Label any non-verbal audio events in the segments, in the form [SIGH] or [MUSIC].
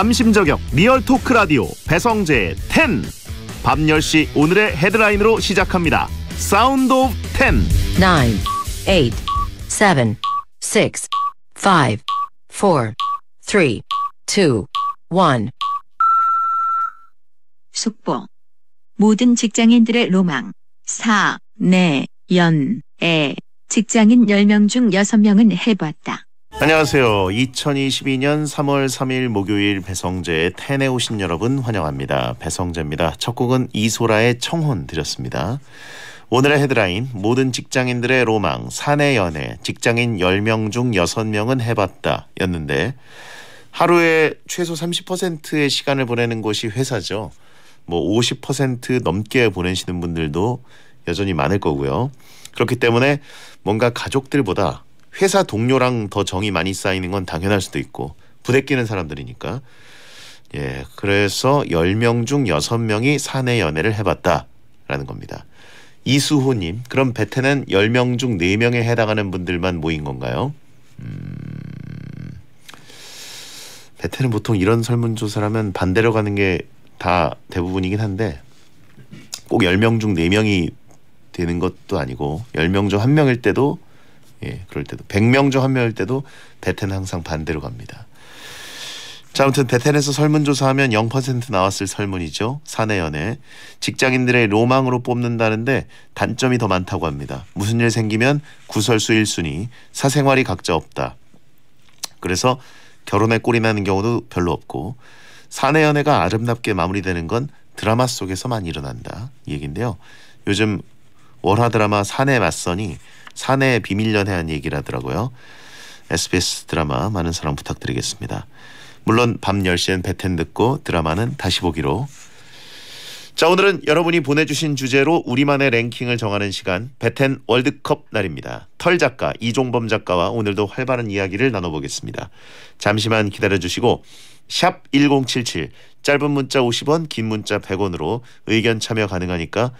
남심저격 리얼 토크 라디오 배성재 10. 밤 10시 오늘의 헤드라인으로 시작합니다. 사운드 오브 10. 9, 8, 7, 6, 5, 4, 3, 2, 1. 속보. 모든 직장인들의 로망. 4, 4 연, 에. 직장인 10명 중 6명은 해봤다. 안녕하세요. 2022년 3월 3일 목요일 배성재의 텐에 오신 여러분 환영합니다. 배성재입니다. 첫 곡은 이소라의 청혼 드렸습니다. 오늘의 헤드라인 모든 직장인들의 로망 사내 연애 직장인 10명 중 6명은 해봤다 였는데 하루에 최소 30%의 시간을 보내는 곳이 회사죠. 뭐 50% 넘게 보내시는 분들도 여전히 많을 거고요. 그렇기 때문에 뭔가 가족들보다 회사 동료랑 더 정이 많이 쌓이는 건 당연할 수도 있고 부대끼는 사람들이니까. 예, 그래서 10명 중 6명이 사내 연애를 해봤다라는 겁니다. 이수호님, 그럼 베테는 10명 중 4명에 해당하는 분들만 모인 건가요? 음, 베테는 보통 이런 설문조사라면 반대로 가는 게 다 대부분이긴 한데 꼭 10명 중 4명이 되는 것도 아니고 10명 중 1명일 때도 예, 그럴 때도 100명 중 한 명일 때도 베텐 항상 반대로 갑니다. 자, 아무튼 베텐에서 설문조사하면 0% 나왔을 설문이죠. 사내 연애. 직장인들의 로망으로 뽑는다는데 단점이 더 많다고 합니다. 무슨 일 생기면 구설수 1순위, 사생활이 각자 없다. 그래서 결혼에 꼴이 나는 경우도 별로 없고 사내 연애가 아름답게 마무리되는 건 드라마 속에서만 일어난다. 얘긴데요. 요즘 월화 드라마 사내 맞선이 사내 비밀연애한 얘기라더라고요. SBS 드라마 많은 사랑 부탁드리겠습니다. 물론 밤 10시엔 배텐 듣고 드라마는 다시 보기로. 자 오늘은 여러분이 보내주신 주제로 우리만의 랭킹을 정하는 시간 배텐 월드컵 날입니다. 털 작가 이종범 작가와 오늘도 활발한 이야기를 나눠보겠습니다. 잠시만 기다려주시고 샵 1077 짧은 문자 50원 긴 문자 100원으로 의견 참여 가능하니까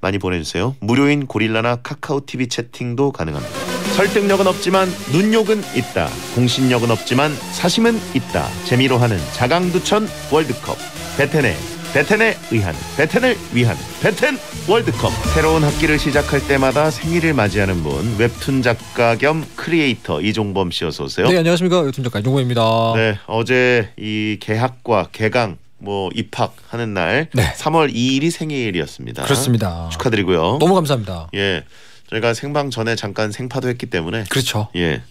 많이 보내주세요. 무료인 고릴라나 카카오 TV 채팅도 가능합니다. 설득력은 없지만 눈욕은 있다. 공신력은 없지만 사심은 있다. 재미로 하는 자강두천 월드컵. 베텐의 베텐에 의한 베텐을 위한 베텐 월드컵 새로운 학기를 시작할 때마다 생일을 맞이하는 분 웹툰 작가 겸 크리에이터 이종범 씨 어서 오세요. 네 안녕하십니까 웹툰 작가 이종범입니다. 네 어제 이 개학과 개강 뭐 입학하는 날 네. 3월 2일이 생일이었습니다. 그렇습니다. 축하드리고요. 너무 감사합니다. 예. 저희가 생방 전에 잠깐 생파도 했기 때문에 그렇죠. 예.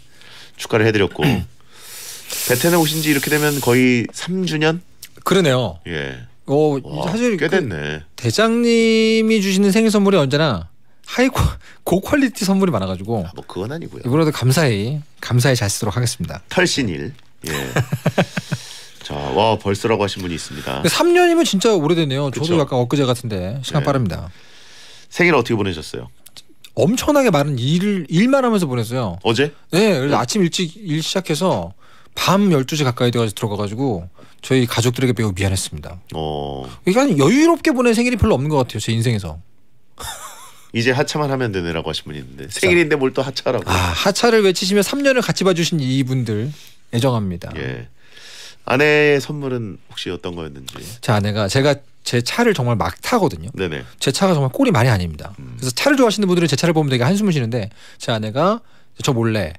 축하를 해 드렸고 베테네 오신 지 이렇게 되면 거의 3주년? 그러네요. 예. 어, 사실 꽤 그 됐네. 그 대장님이 주시는 생일 선물이 언제나 하이 고, [LAUGHS] 고퀄리티 선물이 많아 가지고 아, 뭐 그건 아니고요. 이번에도 감사히 감사히 잘 쓰도록 하겠습니다. 털신일. 예. [LAUGHS] 자, 와 벌써라고 하신 분이 있습니다. 3년이면 진짜 오래됐네요. 그쵸? 저도 약간 엊그제 같은데 시간 네. 빠릅니다. 생일 어떻게 보내셨어요? 엄청나게 많은 일 일만 하면서 보냈어요. 어제? 네, 그래서 네. 아침 일찍 일 시작해서 밤 12시 가까이 돼가 들어가가지고 저희 가족들에게 매우 미안했습니다. 어. 그러니까 여유롭게 보낸 생일이 별로 없는 것 같아요. 제 인생에서. [LAUGHS] 이제 하차만 하면 되네라고 하신 분이 있는데 생일인데 뭘 또 하차라고. 아, 하차를 외치시면 3년을 같이 봐주신 이분들 애정합니다. 예. 아내의 선물은 혹시 어떤 거였는지. 제 아내가 제가 제 차를 정말 막 타거든요. 네네. 제 차가 정말 꼴이 말이 아닙니다. 음. 그래서 차를 좋아하시는 분들은 제 차를 보면 되게 한숨을 쉬는데 제 아내가 저 몰래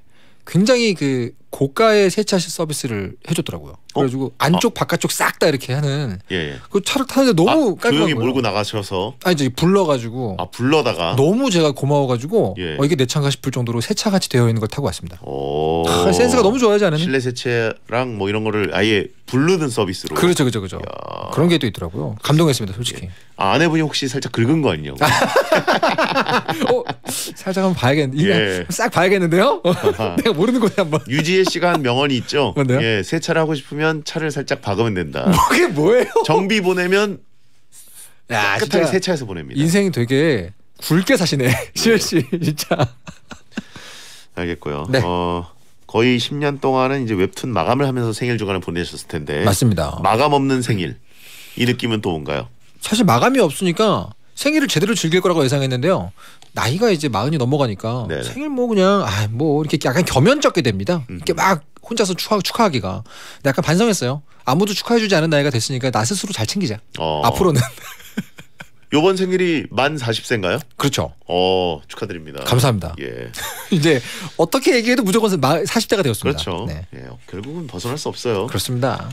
굉장히 그 고가의 세차실 서비스를 해줬더라고요. 어? 그래가지고 어? 안쪽 아. 바깥쪽 싹 다 이렇게 하는. 예, 예. 그 차를 타는데 너무 아, 조용히 몰고 나가셔서. 아니 이제 불러가지고. 아 불러다가. 너무 제가 고마워가지고 예. 어, 이게 내 차인가 싶을 정도로 세차 같이 되어 있는 걸 타고 왔습니다. 오. 아, 센스가 너무 좋아하지 않으 실내 세차랑 뭐 이런 거를 아예 불르는 서비스로. 그렇죠, 그렇죠, 그렇죠. 야. 그런 게 또 있더라고요. 감동했습니다, 솔직히. 예. 아, 아내분이 혹시 살짝 긁은 거 아니냐고. [LAUGHS] 어, 살짝 한번 봐야겠는데. 예. 싹 봐야겠는데요? [LAUGHS] [LAUGHS] 내가 모르는 곳에 한번. 유지 이문희의 시간 명언이 있죠. 뭔데요? 어, 예, 세차를 하고 싶으면 차를 살짝 박으면 된다. [LAUGHS] 그게 뭐예요? 정비 보내면 야, 깨끗하게 진세차에서 보냅니다. 인생이 되게 굵게 사시네. [LAUGHS] 시현 씨 예. 진짜. 알겠고요. 네. 어, 거의 10년 동안은 이제 웹툰 마감을 하면서 생일 주간을 보내셨을 텐데 맞습니다. 마감 없는 생일 이 느낌은 또 뭔가요? 사실 마감이 없으니까 생일을 제대로 즐길 거라고 예상했는데요. 나이가 이제 마흔이 넘어가니까 네네. 네. 생일 뭐 그냥 아뭐 이렇게 약간 겸연쩍게 됩니다. 음. 이렇게 막 혼자서 축하, 축하하기가. 약간 반성했어요. 아무도 축하해주지 않은 나이가 됐으니까 나 스스로 잘 챙기자. 어. 앞으로는. [LAUGHS] 요번 생일이 만 40세인가요? 그렇죠. 어, 축하드립니다. 감사합니다. 예. [LAUGHS] 이제 어떻게 얘기해도 무조건 40대가 되었습니다. 그렇죠. 네. 예, 결국은 벗어날 수 없어요. 그렇습니다.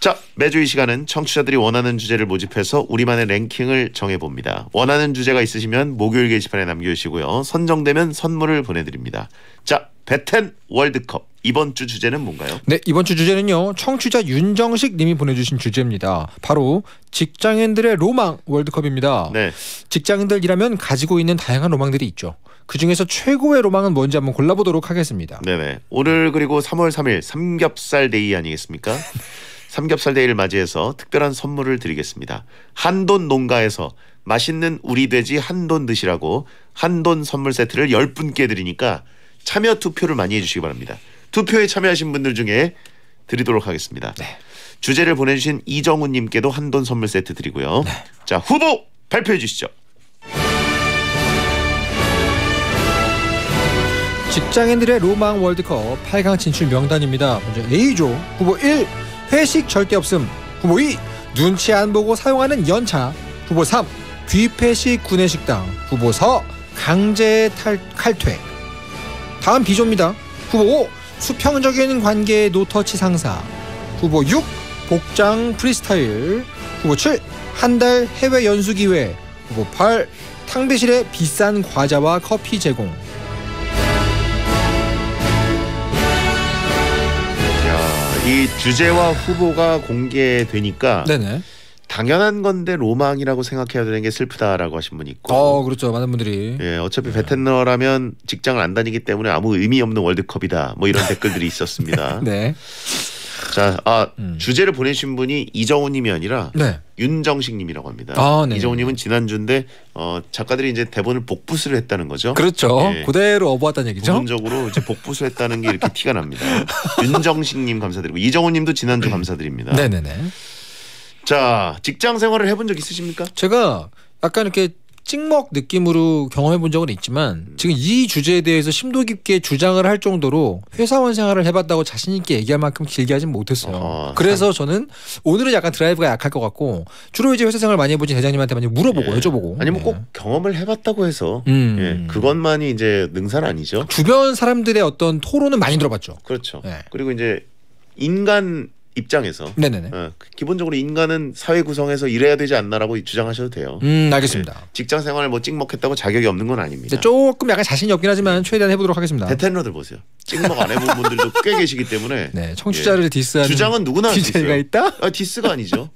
자, 매주 이 시간은 청취자들이 원하는 주제를 모집해서 우리만의 랭킹을 정해봅니다. 원하는 주제가 있으시면 목요일 게시판에 남겨주시고요. 선정되면 선물을 보내드립니다. 자, 베텐 월드컵. 이번 주 주제는 뭔가요? 네, 이번 주 주제는요. 청취자 윤정식 님이 보내주신 주제입니다. 바로 직장인들의 로망 월드컵입니다. 네. 직장인들이라면 가지고 있는 다양한 로망들이 있죠. 그 중에서 최고의 로망은 뭔지 한번 골라보도록 하겠습니다. 네네. 오늘 그리고 3월 3일 삼겹살 데이 아니겠습니까? [LAUGHS] 삼겹살 데이를 맞이해서 특별한 선물을 드리겠습니다. 한돈 농가에서 맛있는 우리 돼지 한돈 드시라고 한돈 선물 세트를 10분께 드리니까 참여 투표를 많이 해주시기 바랍니다. 투표에 참여하신 분들 중에 드리도록 하겠습니다. 네. 주제를 보내주신 이정훈님께도 한돈 선물 세트 드리고요. 네. 자 후보 발표해 주시죠. 직장인들의 로망 월드컵 8강 진출 명단입니다. 먼저 A조 후보 1 회식 절대 없음. 후보 2. 눈치 안 보고 사용하는 연차. 후보 3. 뷔페식 구내식당. 후보 4. 강제 탈, 칼퇴. 다음 비조입니다. 후보 5. 수평적인 관계 의 노터치 상사. 후보 6. 복장 프리스타일. 후보 7. 한 달 해외 연수 기회. 후보 8. 탕비실에 비싼 과자와 커피 제공. 이 주제와 후보가 공개되니까 네네. 당연한 건데 로망이라고 생각해야 되는 게 슬프다라고 하신 분이 있고. 어, 그렇죠. 많은 분들이. 예, 어차피 베테너라면 직장을 안 다니기 때문에 아무 의미 없는 월드컵이다. 뭐 이런 [LAUGHS] 댓글들이 있었습니다. 네. 자, 아, 음. 주제를 보내신 분이 이정훈님이 아니라 네. 윤정식님이라고 합니다. 아, 네. 이정우님은 지난주인데 어, 작가들이 이제 대본을 복붙을 했다는 거죠. 그렇죠. 예. 그대로 어부하다는 얘기죠. 부적으로 이제 복붙을 했다는 게 이렇게 [LAUGHS] 티가 납니다. 윤정식님 감사드리고 이정우님도 지난주 음. 감사드립니다. 네네네. 자, 직장 생활을 해본 적 있으십니까? 제가 약간 이렇게 찍먹 느낌으로 경험해 본 적은 있지만 음. 지금 이 주제에 대해서 심도 깊게 주장을 할 정도로 회사원 생활을 해봤다고 자신 있게 얘기할 만큼 길게 하진 못했어요. 어, 그래서 저는 오늘은 약간 드라이브가 약할 것 같고 주로 이제 회사 생활 많이 해보신 대장님한테 많이 물어보고 예. 여쭤보고 아니면 뭐 예. 꼭 경험을 해봤다고 해서 음. 예. 그것만이 이제 능사는 아니죠. 주변 사람들의 어떤 토론은 많이 들어봤죠. 그렇죠. 예. 그리고 이제 인간 입장에서 네네네. 어, 기본적으로 인간은 사회 구성에서 일해야 되지 않나라고 주장하셔도 돼요. 음 알겠습니다. 네, 직장 생활뭐 찍먹했다고 자격이 없는 건 아닙니다. 네, 조금 약간 자신이 없긴 하지만 최대한 해보도록 하겠습니다. 대텐러들 보세요. 찍먹 안 해본 분들도 꽤 계시기 때문에 [LAUGHS] 네 청취자를 예. 디스하는 주장은 누구나 할수 있어요. 있다? 아, 디스가 아니죠.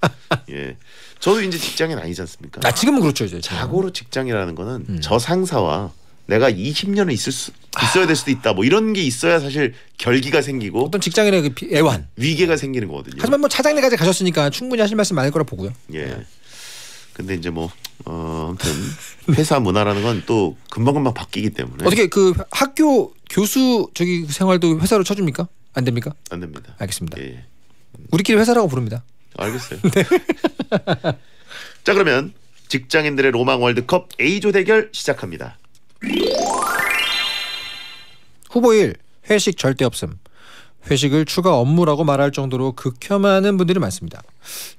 예. 저도 이제 직장인 아니지 않습니까? 아 지금은 그렇죠 이제. 자고로 직장이라는 거는 음. 저 상사와 내가 20년은 있을 수 있어야 될 수도 있다. 뭐 이런 게 있어야 사실 결기가 생기고 어떤 직장인의 그 애환. 위계가 생기는 거거든요. 하지만 뭐 차장님까지 가셨으니까 충분히 하실 말씀 많을 거라 보고요. 예. 근데 이제 뭐 어, 아무튼 [LAUGHS] 회사 문화라는 건 또 금방금방 바뀌기 때문에 어떻게 그 학교 교수 저기 그 생활도 회사로 쳐줍니까? 안 됩니까? 안 됩니다. 알겠습니다. 예. 예. 우리끼리 회사라고 부릅니다. 알겠어요. [LAUGHS] 네. [LAUGHS] 자 그러면 직장인들의 로망 월드컵 A조 대결 시작합니다. 후보 1. 회식 절대 없음. 회식을 추가 업무라고 말할 정도로 극혐하는 분들이 많습니다.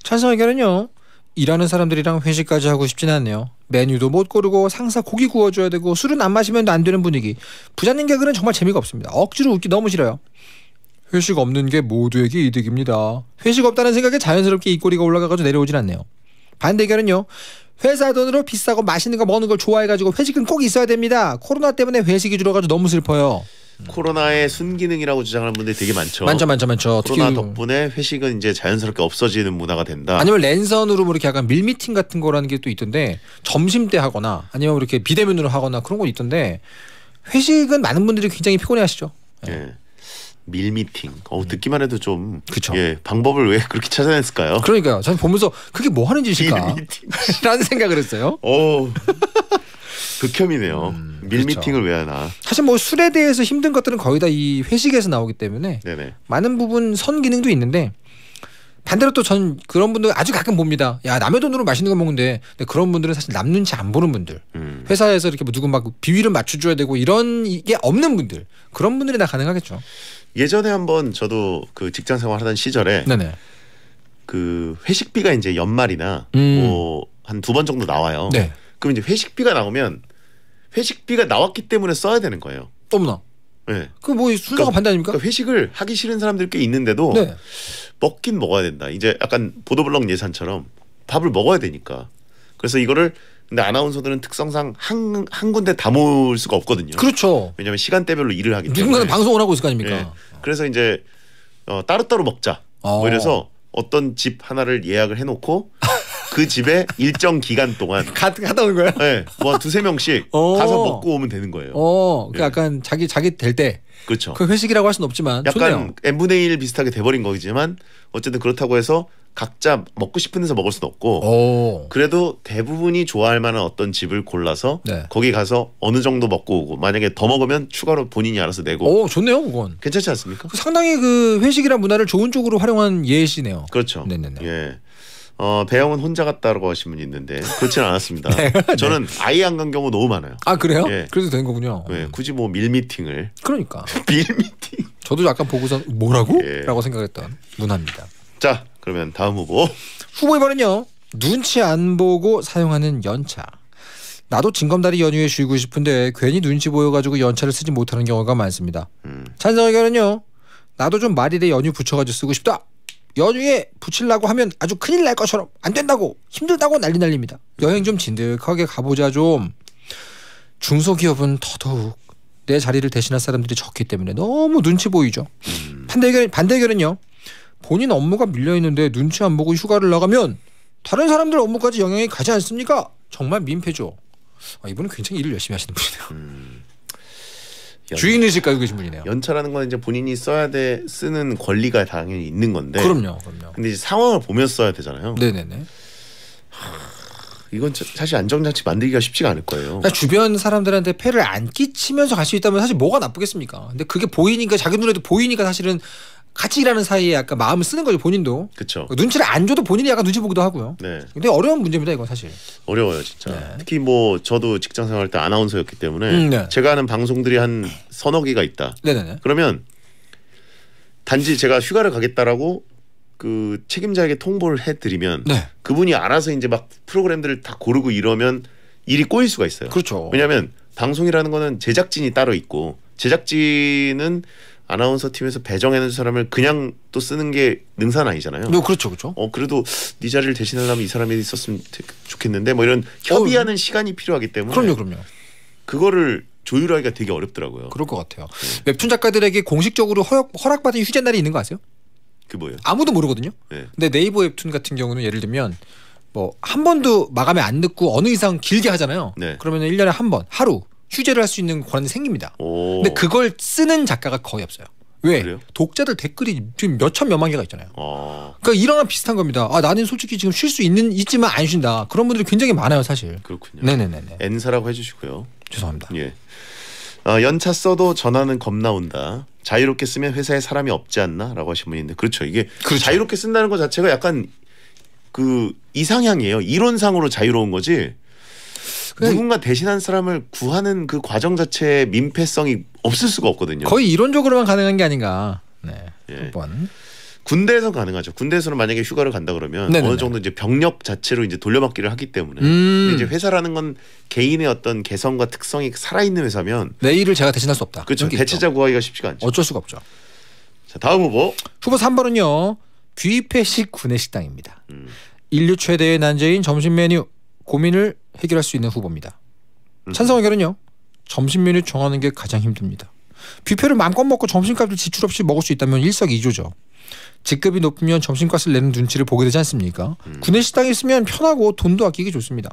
찬성 의견은요. 일하는 사람들이랑 회식까지 하고 싶진 않네요. 메뉴도 못 고르고 상사 고기 구워줘야 되고 술은 안 마시면 안 되는 분위기. 부장님 개그는 정말 재미가 없습니다. 억지로 웃기 너무 싫어요. 회식 없는 게 모두에게 이득입니다. 회식 없다는 생각에 자연스럽게 입꼬리가 올라가가지고 내려오진 않네요. 반대 의견은요. 회사 돈으로 비싸고 맛있는 거 먹는 걸 좋아해가지고 회식은 꼭 있어야 됩니다. 코로나 때문에 회식이 줄어가지고 너무 슬퍼요. 음. 코로나의 순기능이라고 주장하는 분들이 되게 많죠. 많죠, 많죠, 많죠. 코로나 그- 덕분에 회식은 이제 자연스럽게 없어지는 문화가 된다. 아니면 랜선으로 뭐 이렇게 약간 밀미팅 같은 거라는 게 또 있던데 점심 때 하거나 아니면 이렇게 비대면으로 하거나 그런 건 있던데 회식은 많은 분들이 굉장히 피곤해하시죠. 네. 밀미팅. 어 음. 듣기만 해도 좀 그쵸. 예 방법을 왜 그렇게 찾아냈을까요? 그러니까요. 저는 보면서 그게 뭐 하는 짓일까라는 [LAUGHS] 생각을 했어요. 어 극혐이네요. 음, 밀미팅을 그렇왜 하나? 사실 뭐 술에 대해서 힘든 것들은 거의 다 이 회식에서 나오기 때문에 네네. 많은 부분 선 기능도 있는데 반대로 또 전 그런 분들 아주 가끔 봅니다. 야 남의 돈으로 맛있는 거 먹는데 근데 그런 분들은 사실 남 눈치 안 보는 분들, 음. 회사에서 이렇게 뭐 누구 막 비위를 맞춰줘야 되고 이런 게 없는 분들 그런 분들이 다 가능하겠죠. 예전에 한번 저도 그 직장 생활하던 시절에 네네. 그 회식비가 이제 연말이나 음. 뭐한 두 번 정도 나와요. 네. 그럼 이제 회식비가 나오면 회식비가 나왔기 때문에 써야 되는 거예요. 어머나. 네. 그뭐 순서가 그러니까, 반대아니까 그러니까 회식을 하기 싫은 사람들꽤 있는데도 네. 먹긴 먹어야 된다. 이제 약간 보도블럭 예산처럼 밥을 먹어야 되니까. 그래서 이거를 근데 아나운서들은 특성상 한, 한 군데 다 모을 수가 없거든요. 그렇죠. 왜냐하면 시간대별로 일을 하기 때문에. 누군가는 방송을 하고 있을 거 아닙니까. 예. 그래서 이제 어, 따로따로 먹자. 어. 뭐 이래서 어떤 집 하나를 예약을 해놓고 그 집에 [LAUGHS] 일정 기간 동안 갔다 오는 거예 네, 예, 뭐 두 세 명씩 어. 가서 먹고 오면 되는 거예요. 어, 그 예. 약간 자기 자기 될 때. 그렇죠. 그 회식이라고 할 수는 없지만 약간 좋네요. n분의 1 비슷하게 돼버린 거지만 어쨌든 그렇다고 해서 각자 먹고 싶은 데서 먹을 수는 없고 오. 그래도 대부분이 좋아할 만한 어떤 집을 골라서 네. 거기 가서 어느 정도 먹고 오고 만약에 더 먹으면 추가로 본인이 알아서 내고 오 좋네요 그건 괜찮지 않습니까? 그 상당히 그 회식이란 문화를 좋은 쪽으로 활용한 예시네요. 그렇죠. 네네네. 네, 네. 예. 어, 배영은 혼자 갔다라고 하신 분이 있는데 그렇지는 않았습니다. [LAUGHS] 네. 저는 아예 안간 경우 너무 많아요. 아 그래요? 예. 그래도 된 거군요. 예. 굳이 뭐 밀미팅을 그러니까 [LAUGHS] 밀미팅 저도 약간 보고서 뭐라고? 예. 라고 생각했던 문화입니다. 자 그러면 다음 후보. 후보 1번은요. 눈치 안 보고 사용하는 연차. 나도 징검다리 연휴에 쉬고 싶은데 괜히 눈치 보여가지고 연차를 쓰지 못하는 경우가 많습니다. 음. 찬성 의견은요. 나도 좀 말일에 연휴 붙여가지고 쓰고 싶다. 연휴에 붙일라고 하면 아주 큰일 날 것처럼 안 된다고 힘들다고 난리 날립니다 여행 좀 진득하게 가보자 좀. 중소기업은 더더욱 내 자리를 대신할 사람들이 적기 때문에 너무 눈치 보이죠. 음. 반대 의견 반대 의견은요. 본인 업무가 밀려있는데 눈치 안 보고 휴가를 나가면 다른 사람들 업무까지 영향이 가지 않습니까? 정말 민폐죠. 아, 이분은 굉장히 일을 열심히 하시는 분이네요. 음, [LAUGHS] 주인의식 가지고 계신 분이네요. 연차라는 건 이제 본인이 써야 돼 쓰는 권리가 당연히 있는 건데. 그럼요, 그럼요. 근데 이제 상황을 보면 써야 되잖아요. 네네네. 이건 사실 안정장치 만들기가 쉽지가 않을 거예요. 그러니까 주변 사람들한테 폐를 안 끼치면서 갈 수 있다면 사실 뭐가 나쁘겠습니까? 근데 그게 보이니까 자기 눈에도 보이니까 사실은 같이 일하는 사이에 약간 마음을 쓰는 거죠 본인도. 그렇죠. 눈치를 안 줘도 본인이 약간 눈치 보기도 하고요. 네. 근데 어려운 문제입니다 이건 사실. 어려워요 진짜. 네. 특히 뭐 저도 직장 생활 때 아나운서였기 때문에 음, 네. 제가 하는 방송들이 한 서너 개가 있다. 네네네. 그러면 단지 제가 휴가를 가겠다라고 그 책임자에게 통보를 해드리면 네. 그분이 알아서 이제 막 프로그램들을 다 고르고 이러면 일이 꼬일 수가 있어요. 그렇죠. 왜냐하면 방송이라는 거는 제작진이 따로 있고 제작진은 아나운서 팀에서 배정해놓은 사람을 그냥 또 쓰는 게 능사는 아니잖아요. 네, 그렇죠, 그렇죠. 어 그래도 네 자리를 대신하려면 이 사람이 있었으면 좋겠는데 뭐 이런 협의하는 어, 시간이 필요하기 때문에. 그럼요, 그럼요. 그거를 조율하기가 되게 어렵더라고요. 그럴 것 같아요. 네. 웹툰 작가들에게 공식적으로 허락, 허락받은 휴재 날이 있는 거 아세요? 그 뭐예요? 아무도 모르거든요. 네. 근데 네이버 웹툰 같은 경우는 예를 들면 뭐 한 번도 마감에 안 늦고 어느 이상 길게 하잖아요. 네. 그러면 1년에 한 번, 하루 취재를 할 수 있는 권한이 생깁니다. 오. 근데 그걸 쓰는 작가가 거의 없어요. 왜 그래요? 독자들 댓글이 지금 몇천 몇만 개가 있잖아요. 아. 그러니까 이런 비슷한 겁니다. 아 나는 솔직히 지금 쉴 수 있는 있지만 안 쉰다. 그런 분들이 굉장히 많아요, 사실. 그렇군요. 네네네. N사라고 해주시고요. 죄송합니다. 예. 어, 연차 써도 전화는 겁나 온다. 자유롭게 쓰면 회사에 사람이 없지 않나라고 하신 분인데 그렇죠. 이게 그렇죠. 자유롭게 쓴다는 것 자체가 약간 그 이상향이에요. 이론상으로 자유로운 거지. 누군가 대신한 사람을 구하는 그 과정 자체의 민폐성이 없을 수가 없거든요. 거의 이론적으로만 가능한 게 아닌가. 네. 예. 한번. 군대에서 가능하죠. 군대에서는 만약에 휴가를 간다 그러면 네네네. 어느 정도 이제 병력 자체로 이제 돌려막기를 하기 때문에 음. 이제 회사라는 건 개인의 어떤 개성과 특성이 살아있는 회사면 내일을 제가 대신할 수 없다. 그렇죠. 대체자 구하기가 쉽지가 않죠. 어쩔 수가 없죠. 자 다음 후보 후보 3번은요 뷔페식 구내식당입니다. 음. 인류 최대의 난제인 점심 메뉴 고민을 해결할 수 있는 후보입니다. 음. 찬성 의견은요. 점심 메뉴 정하는 게 가장 힘듭니다. 뷔페를 마음껏 먹고 점심값을 지출 없이 먹을 수 있다면 일석이조죠. 직급이 높으면 점심값을 내는 눈치를 보게 되지 않습니까? 음. 구내 식당에 있으면 편하고 돈도 아끼기 좋습니다.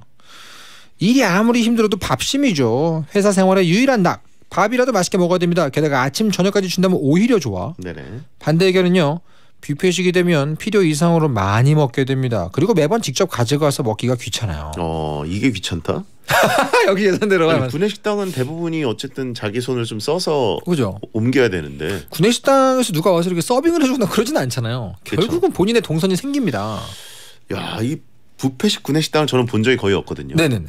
일이 아무리 힘들어도 밥심이죠. 회사 생활의 유일한 낙. 밥이라도 맛있게 먹어야 됩니다. 게다가 아침 저녁까지 준다면 오히려 좋아. 네네. 반대 의견은요. 뷔페식이 되면 필요 이상으로 많이 먹게 됩니다. 그리고 매번 직접 가져가서 먹기가 귀찮아요. 어, 이게 귀찮다? [LAUGHS] 여기 예산대로 가면 구내 식당은 대부분이 어쨌든 자기 손을 좀 써서 그죠? 옮겨야 되는데 구내 식당에서 누가 와서 이렇게 서빙을 해주나 그러진 않잖아요. 결국은 본인의 동선이 생깁니다. 야, 이 부페식 구내 식당을 저는 본 적이 거의 없거든요. 네네네.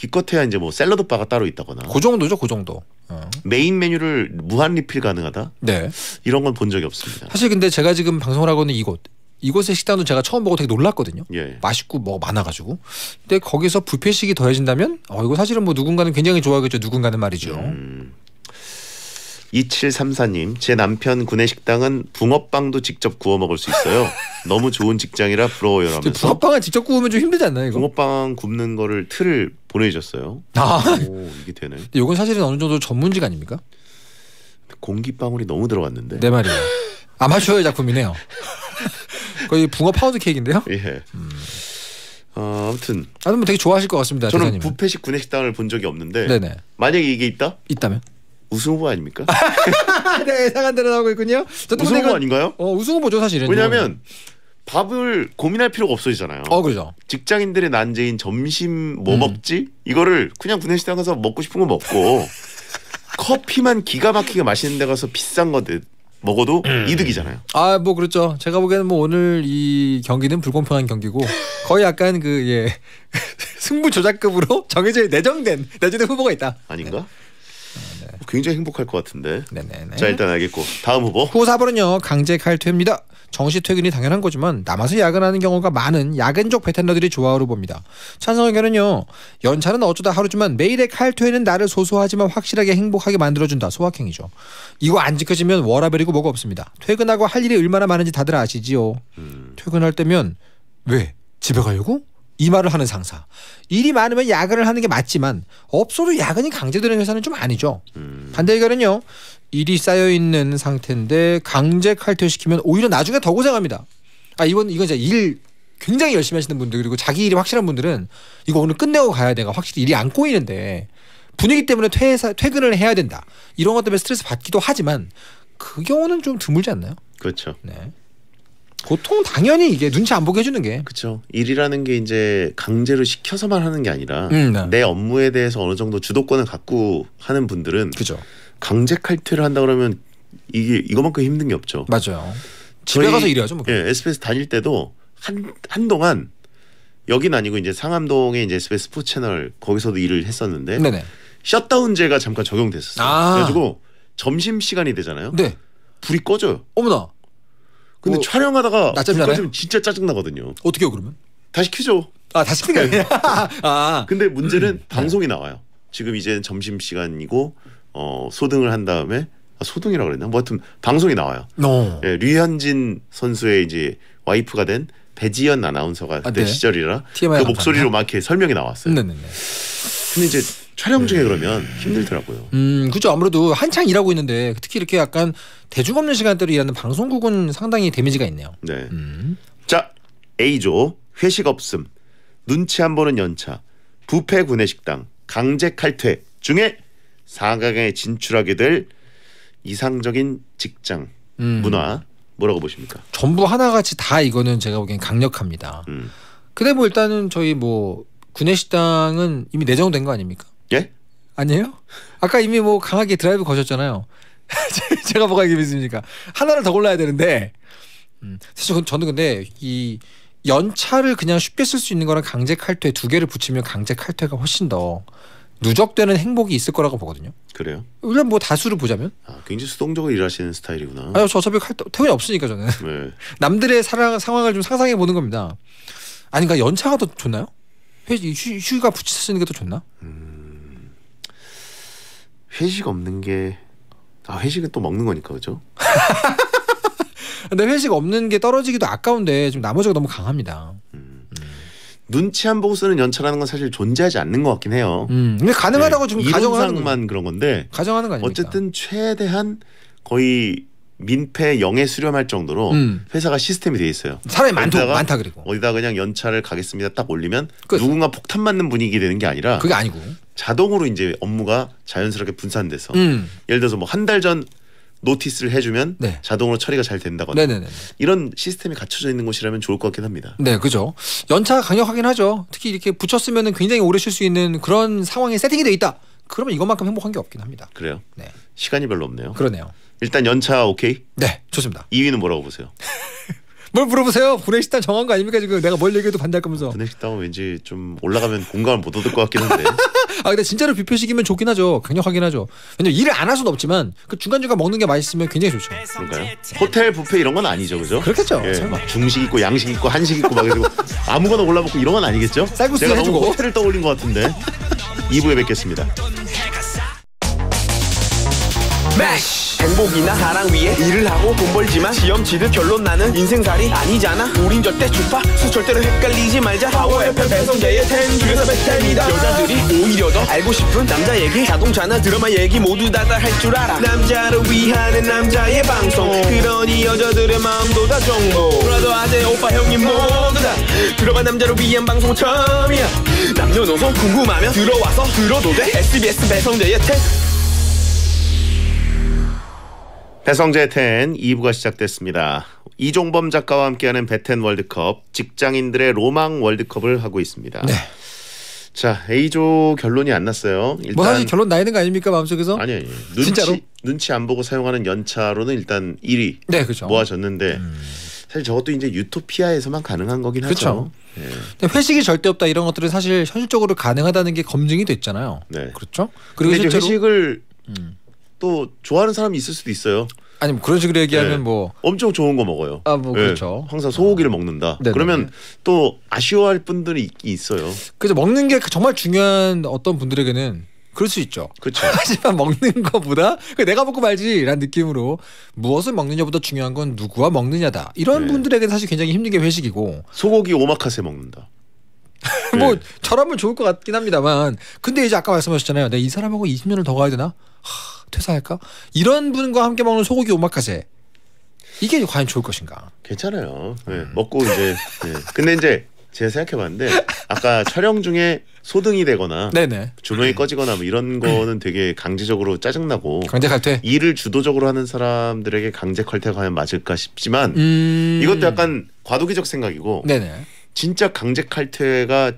기껏해야 이제 뭐 샐러드 바가 따로 있다거나 그 정도죠, 그 정도. 어. 메인 메뉴를 무한 리필 가능하다. 네. 이런 건 본 적이 없습니다. 사실 근데 제가 지금 방송을 하고 있는 이곳 이곳의 식당도 제가 처음 보고 되게 놀랐거든요. 예. 맛있고 뭐 많아가지고. 근데 거기서 부페식이 더해진다면 어 이거 사실은 뭐 누군가는 굉장히 좋아하겠죠. 누군가는 말이죠. 음. 2734님, 제 남편 군의 식당은 붕어빵도 직접 구워 먹을 수 있어요. 너무 좋은 직장이라 부러워요. 하면서 붕어빵은 직접 구우면 좀 힘들지 않나요? 이거? 붕어빵 굽는 거를 틀을 보내주셨어요. 아, 오, 이게 되네. 이건 사실은 어느 정도 전문직 아닙니까? 공기방울이 너무 들어갔는데. 내 네 말이에요. 아마추어의 작품이네요. 거의 붕어 파운드 케이크인데요. 예. 음. 어, 아무튼. 아무튼 되게 좋아하실 것 같습니다. 저는 부페식 구내식당을 본 적이 없는데. 네네. 만약에 이게 있다? 있다면? 우승 후보 아닙니까? [LAUGHS] 네, 예상한 대로 나오고 있군요. 우승 후보 아닌가요? 어, 우승 후보죠 사실은. 왜냐하면 밥을 고민할 필요가 없어지잖아요. 어, 그죠. 직장인들의 난제인 점심 뭐 음. 먹지? 이거를 그냥 구내식당 가서 먹고 싶은 거 먹고 [LAUGHS] 커피만 기가 막히게 마시는데 가서 비싼 거 먹어도 음. 이득이잖아요. 아, 뭐 그렇죠. 제가 보기에는 뭐 오늘 이 경기는 불공평한 경기고 거의 약간 그 예. [LAUGHS] 승부 조작급으로 정해져 내정된 내정된 후보가 있다. 아닌가? 굉장히 행복할 것 같은데. 네네네. 자 일단 알겠고 다음 후보. 후 4번은요 강제 칼퇴입니다. 정시 퇴근이 당연한 거지만 남아서 야근하는 경우가 많은 야근족 베텐러들이 좋아하로 봅니다. 찬성 의견은요. 연차는 어쩌다 하루지만 매일의 칼퇴는 나를 소소하지만 확실하게 행복하게 만들어준다. 소확행이죠. 이거 안 지켜지면 워라벨이고 뭐가 없습니다. 퇴근하고 할 일이 얼마나 많은지 다들 아시지요. 음. 퇴근할 때면 왜 집에 가려고? 이 말을 하는 상사. 일이 많으면 야근을 하는 게 맞지만 없어도 야근이 강제되는 회사는 좀 아니죠. 음. 반대 의견은요. 일이 쌓여 있는 상태인데 강제 칼퇴시키면 오히려 나중에 더 고생합니다. 아 이건 이건 이제 일 굉장히 열심히 하시는 분들 그리고 자기 일이 확실한 분들은 이거 오늘 끝내고 가야 돼가 확실히 일이 안 꼬이는데 분위기 때문에 퇴사, 퇴근을 해야 된다 이런 것 때문에 스트레스 받기도 하지만 그 경우는 좀 드물지 않나요? 그렇죠. 네. 보통 당연히 이게 눈치 안 보게 해주는 게 그렇죠. 일이라는 게 이제 강제로 시켜서만 하는 게 아니라 음, 네. 내 업무에 대해서 어느 정도 주도권을 갖고 하는 분들은 그죠. 강제 칼퇴를 한다 그러면 이게 이거만큼 힘든 게 없죠. 맞아요. 집에 저 가서 일해야죠. 뭐. 예, SBS 다닐 때도 한 한동안 여긴 아니고 이제 상암동에 이제 SBS 스포츠 채널 거기서도 일을 했었는데 네네. 셧다운제가 잠깐 적용됐었어요. 아. 그래가지고 점심 시간이 되잖아요. 네. 불이 꺼져요. 어머나. 근데 뭐, 촬영하다가 낮잠이면 진짜 짜증 나거든요. 어떻게요 그러면? 다시 켜죠. 아 다시 켜는 게 네. [LAUGHS] 아. 근데 문제는 음. 방송이 나와요. 지금 이제 점심 시간이고 어, 소등을 한 다음에 아, 소등이라고 그랬나? 뭐 하여튼 방송이 나와요. n 어. 예, 류현진 선수의 이제 와이프가 된 배지연 아나운서가 아, 네. 내 시절이라 TMI 그 목소리로 막 이렇게 설명이 나왔어요. 네네네. 근데 이제 촬영 중에 그러면 힘들더라고요. 음, 그죠. 아무래도 한창 일하고 있는데 특히 이렇게 약간 대중 없는 시간대로 일하는 방송국은 상당히 데미지가 있네요. 네. 음. 자, A조 회식 없음, 눈치 한 보는 연차, 부패 구내식당, 강제 칼퇴 중에 4강에 진출하게 될 이상적인 직장 음. 문화 뭐라고 보십니까? 전부 하나같이 다 이거는 제가 보기엔 강력합니다. 음. 근데 뭐 일단은 저희 뭐 구내식당은 이미 내정된 거 아닙니까? 예? 아니에요? 아까 이미 뭐 강하게 드라이브 거셨잖아요. [LAUGHS] 제가 뭐가 이게 있습니까? 하나를 더 골라야 되는데 음, 사실 저는 근데 이 연차를 그냥 쉽게 쓸 수 있는 거랑 강제 칼퇴 두 개를 붙이면 강제 칼퇴가 훨씬 더 누적되는 행복이 있을 거라고 보거든요. 그래요? 일단 뭐 다수를 보자면. 아, 굉장히 수동적으로 일하시는 스타일이구나. 아유, 저 어차피 칼퇴, 퇴원이 없으니까 저는. 네. [LAUGHS] 남들의 사랑, 상황을 좀 상상해 보는 겁니다. 아니, 그러니까 연차가 더 좋나요? 휴, 휴가 붙이는 게 더 좋나? 음. 회식 없는 게아 회식은 또 먹는 거니까 그죠? [LAUGHS] 근데 회식 없는 게 떨어지기도 아까운데 좀 나머지가 너무 강합니다. 음. 눈치 안 보고 쓰는 연차라는 건 사실 존재하지 않는 것 같긴 해요. 음. 근데 가능하다고 네. 지금 가정하는 만 그런 건데 가정하는 거 아닙니까? 어쨌든 최대한 거의 민폐 영에 수렴할 정도로 음. 회사가 시스템이 돼 있어요. 사람이 많다, 많다 그리고 어디다 그냥 연차를 가겠습니다 딱 올리면 끝. 누군가 폭탄 맞는 분위기 되는 게 아니라 그게 아니고 자동으로 이제 업무가 자연스럽게 분산돼서 음. 예를 들어서 뭐 한 달 전 노티스를 해주면 네. 자동으로 처리가 잘 된다거나 네네네. 이런 시스템이 갖춰져 있는 곳이라면 좋을 것 같긴 합니다. 네, 그죠. 연차 강력하긴 하죠. 특히 이렇게 붙였으면 굉장히 오래 쉴 수 있는 그런 상황에 세팅이 돼 있다. 그러면 이것만큼 행복한 게 없긴 합니다. 그래요. 네. 시간이 별로 없네요. 그러네요. 일단 연차 오케이? 네, 좋습니다. 2위는 뭐라고 보세요? [LAUGHS] 뭘 물어보세요? 분해식당 정한 거 아닙니까 지금 내가 뭘 얘기해도 반대할 거면서. 분해식당은 왠지 좀 올라가면 공감을 못 얻을 것 같긴 한데. [LAUGHS] 아 근데 진짜로 뷔페식이면 좋긴 하죠. 강력하긴 하죠. 왜냐면 일을 안 할 수는 없지만 그 중간 중간 먹는 게 맛있으면 굉장히 좋죠. 그런가요? 호텔 뷔페 이런 건 아니죠, 그죠? 그렇겠죠. 예, 막 중식 있고 양식 있고 한식 있고 막 이러고 아무거나 골라 먹고 이런 건 아니겠죠? 쌀국수 해주고. 호텔을 떠올린 것 같은데. 2부에 뵙겠습니다. smash 행복이나 사랑 위에 일을 하고 돈 벌지만 시험 치듯 결론 나는 인생살이 아니잖아 우린 절대 주파 수 절대로 헷갈리지 말자 파워 FM 배성재의 텐줄에서 백텐이다 여자들이 오히려 더 알고 싶은 남자 얘기 자동차나 드라마 얘기 모두 다 다 할 줄 알아 남자를 위하는 남자의 방송 그러니 여자들의 마음도 다 정보 브라더 아재 오빠 형님 모두 다 들어봐 남자를 위한 방송 처음이야 남녀노소 궁금하면 들어와서 들어도 돼 SBS 배성재의 텐 해성재 텐 2부가 시작됐습니다. 이종범 작가와 함께하는 베텐 월드컵 직장인들의 로망 월드컵을 하고 있습니다. 네. 자 A조 결론이 안 났어요. 일단 뭐 사실 결론 나 있는 거 아닙니까 마음속에서? 아니 아니 눈치, 진짜로 눈치 안 보고 사용하는 연차로는 일단 1위. 네 그렇죠. 모아졌는데 음. 사실 저것도 이제 유토피아에서만 가능한 거긴 그렇죠. 하죠. 예. 회식이 절대 없다 이런 것들은 사실 현실적으로 가능하다는 게 검증이 됐잖아요. 네. 그렇죠. 그리고 실제 회식을 음. 또 좋아하는 사람이 있을 수도 있어요. 아니 뭐 그런 식으로 네. 얘기하면 네. 뭐 엄청 좋은 거 먹어요. 아뭐 네. 그렇죠. 네. 항상 소고기를 먹는다. 아. 네네네. 그러면 또 아쉬워할 분들이 있 있어요. 그래서 먹는 게 정말 중요한 어떤 분들에게는 그럴 수 있죠. 그렇죠. [LAUGHS] 하지만 먹는 거보다 그 내가 먹고 말지라는 느낌으로 무엇을 먹느냐보다 중요한 건 누구와 먹느냐다. 이런 네. 분들에게 는 사실 굉장히 힘든 게 회식이고 소고기 오마카세 먹는다. [LAUGHS] 뭐 네. 저라면 좋을 것 같긴 합니다만 근데 이제 아까 말씀하셨잖아요. 내가 이 사람하고 20년을 더 가야 되나? 하... 퇴사할까? 이런 분과 함께 먹는 소고기 오마카세. 이게 과연 좋을 것인가? 괜찮아요. 네, 음. 먹고 이제 네. 근데 이제 제가 생각해봤는데 아까 촬영 중에 소등이 되거나 네네. 조명이 음. 꺼지거나 뭐 이런 거는 되게 강제적으로 짜증나고 강제 칼퇴 일을 주도적으로 하는 사람들에게 강제 칼퇴 가 과연 맞을까 싶지만 음... 이것도 약간 과도기적 생각이고 네네. 진짜 강제 칼퇴가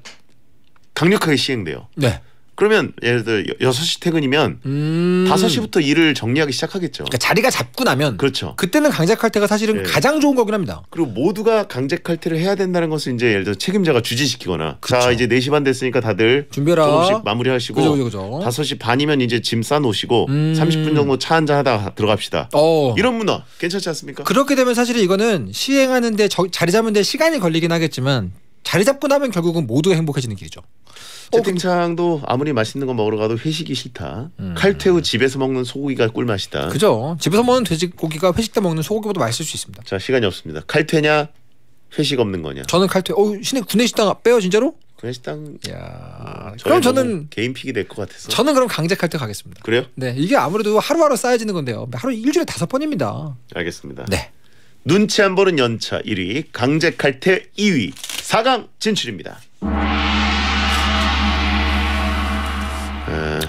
강력하게 시행돼요. 네. 그러면 예를 들어 6시 퇴근이면 음. 5시부터 일을 정리하기 시작하겠죠. 그러니까 자리가 잡고 나면 그렇죠. 그때는 강제 칼퇴가 사실은 예. 가장 좋은 거긴 합니다. 그리고 모두가 강제 칼퇴를 해야 된다는 것은 이제 예를 들어 책임자가 주지시키거나 그렇죠. 자 이제 4시 반 됐으니까 다들 준비라 조금씩 마무리하시고 그죠, 그죠, 그죠. 5시 반이면 이제 짐 싸놓으시고 음. 30분 정도 차 한잔 하다가 들어갑시다. 어. 이런 문화 괜찮지 않습니까? 그렇게 되면 사실 이거는 시행하는데 저, 자리 잡는데 시간이 걸리긴 하겠지만 자리 잡고 나면 결국은 모두가 행복해지는 길이죠. 어, 그 채팅창도 아무리 맛있는 거 먹으러 가도 회식이 싫다. 음. 칼퇴 후 집에서 먹는 소고기가 꿀맛이다. 그죠. 집에서 먹는 돼지고기가 회식 때 먹는 소고기보다 맛있을 수 있습니다. 자 시간이 없습니다. 칼퇴냐 회식 없는 거냐. 저는 칼퇴. 어 시내 군내 식당 빼요 진짜로? 군내 식당. 야. 그럼 저는 개인 픽이 될 것 같아서. 저는 그럼 강제 칼퇴 가겠습니다. 그래요? 네. 이게 아무래도 하루하루 쌓여지는 건데요. 하루 일주일에 다섯 번입니다. 알겠습니다. 네. 눈치 안 보는 연차 1위, 강제 칼퇴 2위, 4강 진출입니다.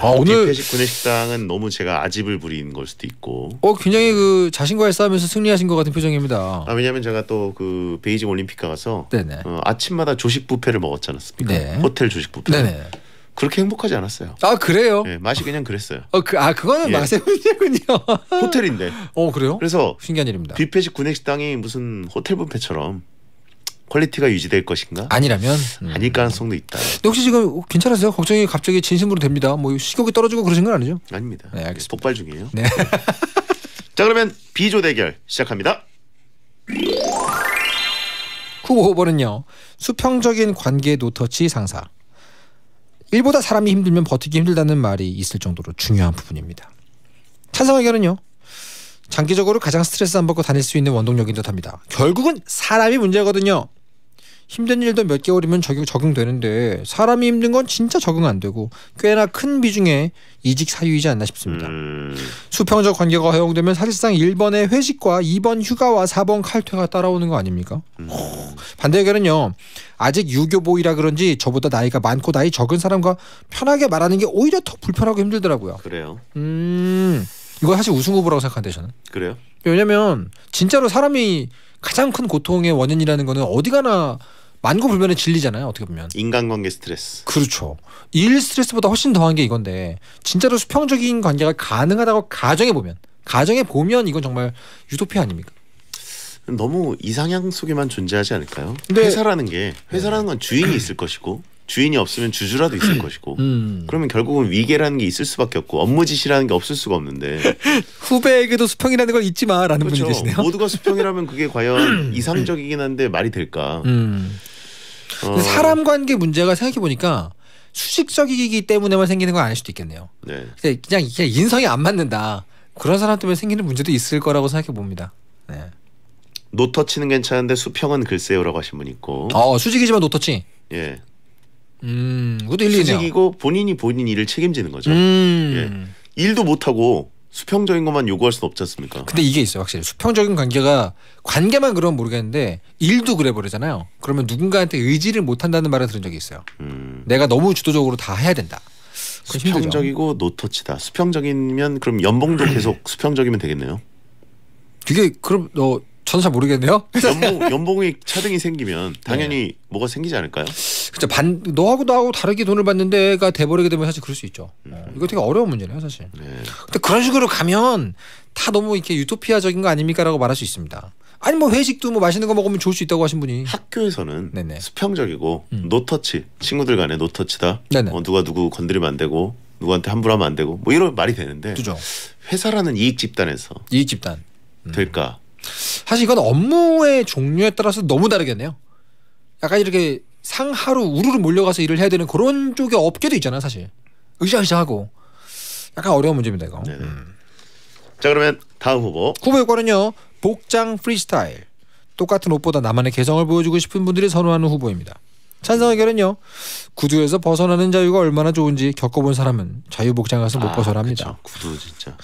아, 오늘 패식군의 식당은 너무 제가 아집을 부리는걸 수도 있고. 어 굉장히 그 자신과의 싸움에서 승리하신 것 같은 표정입니다. 아 왜냐하면 제가 또 그 베이징 올림픽 가서 어, 아침마다 조식 뷔페를 먹었지 않았습니까? 네. 호텔 조식 뷔페. 네네. 그렇게 행복하지 않았어요. 아 그래요? 예, 맛이 그냥 그랬어요. 어그 아 그거는 예. 맛의 문제군요. 호텔인데. 어 그래요? 그래서 신기한 일입니다. 뷔페식 군내 식당이 무슨 호텔 뷔페처럼 퀄리티가 유지될 것인가? 아니라면 음. 아닐 가능성도 있다. 근데 혹시 지금 괜찮으세요? 걱정이 갑자기 진심으로 됩니다. 뭐 식욕이 떨어지고 그러신 건 아니죠? 아닙니다. 네, 알겠습니다. 폭발 중이에요. 네. [LAUGHS] 자 그러면 비조 대결 시작합니다. 후보 5번은요. 수평적인 관계 노터치 상사. 일보다 사람이 힘들면 버티기 힘들다는 말이 있을 정도로 중요한 부분입니다. 찬성 의견은요. 장기적으로 가장 스트레스 안 받고 다닐 수 있는 원동력인 듯합니다. 결국은 사람이 문제거든요. 힘든 일도 몇 개월이면 적용, 적용되는데 사람이 힘든 건 진짜 적응 안 되고 꽤나 큰 비중의 이직 사유이지 않나 싶습니다. 음... 수평적 관계가 허용되면 사실상 1번의 회식과 2번 휴가와 4번 칼퇴가 따라오는 거 아닙니까? 음... 어, 반대 의견은요. 아직 유교보이라 그런지 저보다 나이가 많고 나이 적은 사람과 편하게 말하는 게 오히려 더 불편하고 힘들더라고요. 그래요. 음. 이거 사실 우승 후보라고 생각한대 저는. 그래요? 왜냐면 진짜로 사람이 가장 큰 고통의 원인이라는 거는 어디 가나 만고불변의 진리잖아요. 어떻게 보면 인간관계 스트레스. 그렇죠. 일 스트레스보다 훨씬 더한 게 이건데 진짜로 수평적인 관계가 가능하다고 가정해 보면 가정해 보면 이건 정말 유토피아 아닙니까? 너무 이상향 속에만 존재하지 않을까요? 근데, 회사라는 게 네. 회사라는 건 주인이 있을 것이고 주인이 없으면 주주라도 있을 [CLEARS THROAT] 것이고 음. 그러면 결국은 위계라는 게 있을 수밖에 없고 업무 지시라는 게 없을 수가 없는데 [LAUGHS] 후배에게도 수평이라는 걸 잊지 마라는 그렇죠. 분이 계시네요. 모두가 수평이라면 그게 과연 [CLEARS THROAT] 이상적이긴 한데 말이 될까? 음. 어. 사람 관계 문제가 생각해 보니까 수직적이기 때문에만 생기는 건 아닐 수도 있겠네요. 네. 그냥, 그냥 인성이 안 맞는다. 그런 사람 때문에 생기는 문제도 있을 거라고 생각해 봅니다. 네. 노터치는 괜찮은데 수평은 글쎄요라고 하신 분 있고. 어 수직이지만 노터치. 예. 음, 그것도 일리네요. 수직이고 본인이 본인 일을 책임지는 거죠. 음. 예. 일도 못하고 수평적인 것만 요구할 수는 없지 않습니까? 근데 이게 있어요 확실히 수평적인 관계가 관계만 그러면 모르겠는데 일도 그래 버리잖아요. 그러면 누군가한테 의지를 못 한다는 말을 들은 적이 있어요. 음. 내가 너무 주도적으로 다 해야 된다. 수평적이고 노터치다. 수평적이면 그럼 연봉도 [CLEARS THROAT] 계속 수평적이면 되겠네요. 그게 그럼 너저 전잘 모르겠네요. [LAUGHS] 연봉, 연봉이 차등이 생기면 당연히 네. 뭐가 생기지 않을까요? 그죠 반 너하고 나하고 다르게 돈을 받는 데가 돼버리게 되면 사실 그럴 수 있죠. 음. 어, 이거 되게 어려운 문제네요, 사실. 네. 근데 그런 식으로 가면 다 너무 이렇게 유토피아적인 거 아닙니까라고 말할 수 있습니다. 아니 뭐 회식도 뭐 맛있는 거 먹으면 좋을 수 있다고 하신 분이 학교에서는 네네. 수평적이고 음. 노터치 친구들 간에 노터치다. 어, 누가 누구 건드리면 안 되고 누구한테 함부로 하면 안 되고 뭐 이런 말이 되는데 그죠. 회사라는 이익 집단에서 이익 집단 음. 될까? 사실 이건 업무의 종류에 따라서 너무 다르겠네요. 약간 이렇게 상하로 우르르 몰려가서 일을 해야 되는 그런 쪽의 업계도 있잖아요, 사실. 으쌰으쌰하고 약간 어려운 문제입니다, 이거. 네. 음. 자, 그러면 다음 후보. 후보 효과는요. 복장 프리스타일. 똑같은 옷보다 나만의 개성을 보여주고 싶은 분들이 선호하는 후보입니다. 찬성 의결은요 구두에서 벗어나는 자유가 얼마나 좋은지 겪어본 사람은 자유복장에서 못 아, 벗어납니다. 그쵸. 구두 진짜.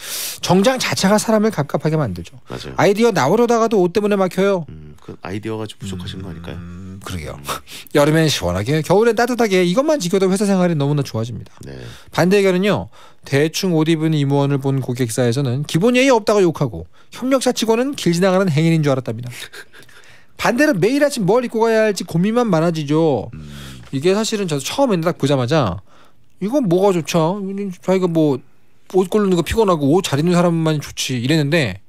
정장 자체가 사람을 갑갑하게 만들죠. 맞아요. 아이디어 나오려다가도 옷 때문에 막혀요. 음, 그 아이디어가 좀 부족하신 음, 거니까요. 음, 그러게요. [LAUGHS] 여름엔 시원하게, 겨울엔 따뜻하게 이것만 지켜도 회사 생활이 너무나 좋아집니다. 네. 반대 의결은요 대충 옷 입은 임원을본 고객사에서는 기본 예의 없다고 욕하고 협력사 직원은 길 지나가는 행인인 줄 알았답니다. [LAUGHS] 반대로 매일 아침 뭘 입고 가야 할지 고민만 많아지죠. 음. 이게 사실은 저도 처음에 딱 보자마자 이건 뭐가 좋죠? 자기가뭐 옷 고르는 거 피곤하고 옷 잘 입는 사람만 좋지 이랬는데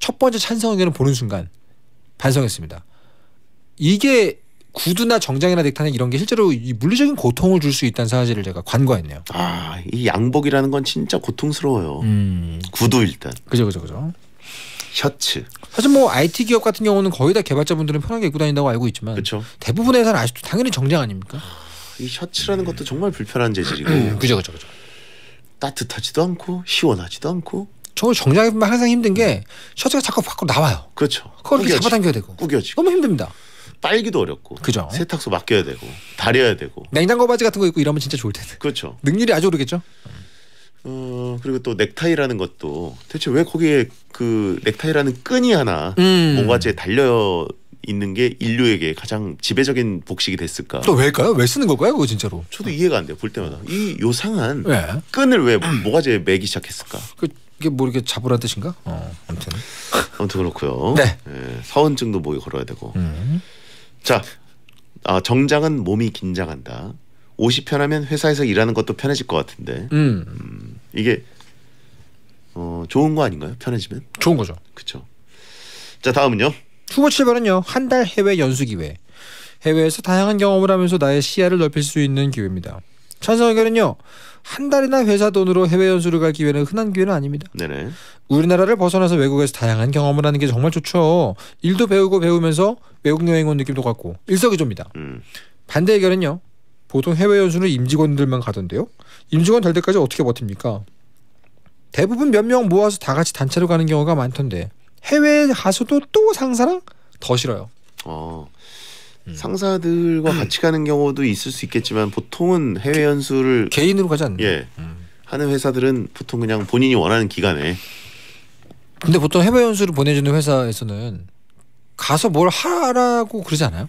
첫 번째 찬성 의견을 보는 순간 반성했습니다. 이게 구두나 정장이나 넥타이 이런 게 실제로 이 물리적인 고통을 줄 수 있다는 사실을 제가 관과했네요. 아, 이 양복이라는 건 진짜 고통스러워요. 음. 구두 일단. 그죠, 그죠, 그죠. 셔츠. 사실 뭐 IT 기업 같은 경우는 거의 다 개발자분들은 편하게 입고 다닌다고 알고 있지만 그쵸. 대부분의 회사는 아직도 당연히 정장 아닙니까? 이 셔츠라는 것도 정말 불편한 재질이고 음, 그죠 그죠 그죠 따뜻하지도 않고 시원하지도 않고 저 정장 입으면 항상 힘든 게 셔츠가 자꾸 밖으로 나와요. 그렇죠. 그걸 꾸겨지. 잡아당겨야 되고 꾸겨지 너무 힘듭니다. 빨기도 어렵고 그죠. 세탁소 맡겨야 되고 다려야 되고 냉장고 바지 같은 거 입고 이러면 진짜 좋을 텐데 그렇죠. 능률이 아주 오르겠죠. 어, 그리고 또 넥타이라는 것도 대체 왜 거기에 그 넥타이라는 끈이 하나 음. 몸과체 달려 있는 게 인류에게 가장 지배적인 복식이 됐을까? 또 왜일까요? 왜 쓰는 걸까요? 그거 진짜로. 저도 이해가 안 돼요. 볼 때마다 이 요상한 네. 끈을 왜 모가지에 매기 시작했을까? 그게 뭐 이렇게 잡으라 뜻인가? 어, 아무튼. 아무튼 그렇고요. 네. 네 예, 서원증도 목에 걸어야 되고. 음. 자, 아, 정장은 몸이 긴장한다. 옷이 편하면 회사에서 일하는 것도 편해질 것 같은데. 음. 음. 이게 어, 좋은 거 아닌가요? 편해지면? 좋은 거죠. 그렇죠. 자 다음은요. 후보 7번은요. 한 달 해외 연수 기회. 해외에서 다양한 경험을 하면서 나의 시야를 넓힐 수 있는 기회입니다. 찬성 의견은요. 한 달이나 회사 돈으로 해외 연수를 갈 기회는 흔한 기회는 아닙니다. 네네. 우리나라를 벗어나서 외국에서 다양한 경험을 하는 게 정말 좋죠. 일도 배우고 배우면서 외국 여행 온 느낌도 갖고 일석이조입니다. 음. 반대 의견은요. 보통 해외 연수는 임직원들만 가던데요. 임직원 될 때까지 어떻게 버팁니까? 대부분 몇 명 모아서 다 같이 단체로 가는 경우가 많던데 해외 가서도 또 상사랑 더 싫어요. 어. 음. 상사들과 [CLEARS THROAT] 같이 가는 경우도 있을 수 있겠지만 보통은 해외 연수를 개인으로 가지 않나요? 예. 음. 하는 회사들은 보통 그냥 본인이 원하는 기간에 근데 보통 해외 연수를 보내주는 회사에서는 가서 뭘 하라고 그러지 않아요?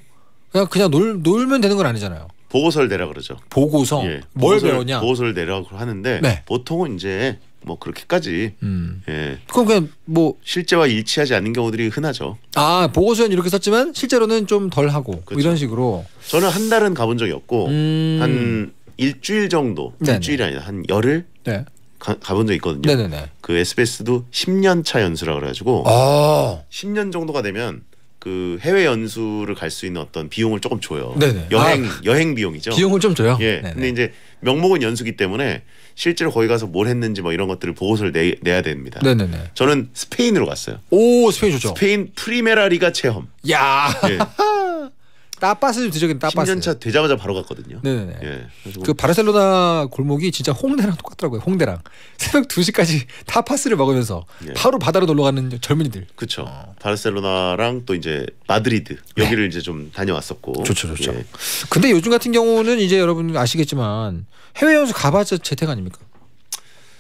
그냥 그냥 놀 놀면 되는 건 아니잖아요. 보고서를 내라 그러죠. 보고서. 예, 뭘 배웠냐? 보고서를 내라고 하는데 네. 보통은 이제 뭐 그렇게까지. 음. 예. 그럼 그냥 뭐 실제와 일치하지 않는 경우들이 흔하죠. 아 보고서는 이렇게 썼지만 실제로는 좀 덜하고 뭐 그렇죠. 이런 식으로. 저는 한 달은 가본 적이 없고 음. 한 일주일 정도, 네일주일 아니라 한 열흘 네. 가, 가본 적 있거든요. 네네네. 그 SBS도 10년 차 연수라 그래가지고 아. 10년 정도가 되면 그 해외 연수를 갈 수 있는 어떤 비용을 조금 줘요. 네네. 여행 아, 여행 비용이죠. 비용을 좀 줘요. 예. 네네. 근데 이제 명목은 연수기 때문에 실제로 거기 가서 뭘 했는지 뭐 이런 것들을 보고서를 내, 내야 됩니다. 네네네. 저는 스페인으로 갔어요. 오 스페인 좋죠. 스페인 프리메라리가 체험. 야. 예. [LAUGHS] 따빠스 지적인 따빠스. 10년차 되자마자 바로 갔거든요. 네 예. 그 바르셀로나 골목이 진짜 홍대랑 똑같더라고요. 홍대랑 [LAUGHS] 새벽 2시까지 타파스를 먹으면서 예. 바로 바다로 놀러 가는 젊은이들. 그렇죠. 어. 바르셀로나랑 또 이제 마드리드 네. 여기를 네. 이제 좀 다녀왔었고. 좋죠, 좋죠. 예. 근데 요즘 같은 경우는 이제 여러분 아시겠지만 해외 연수 가봐자 재택 아닙니까?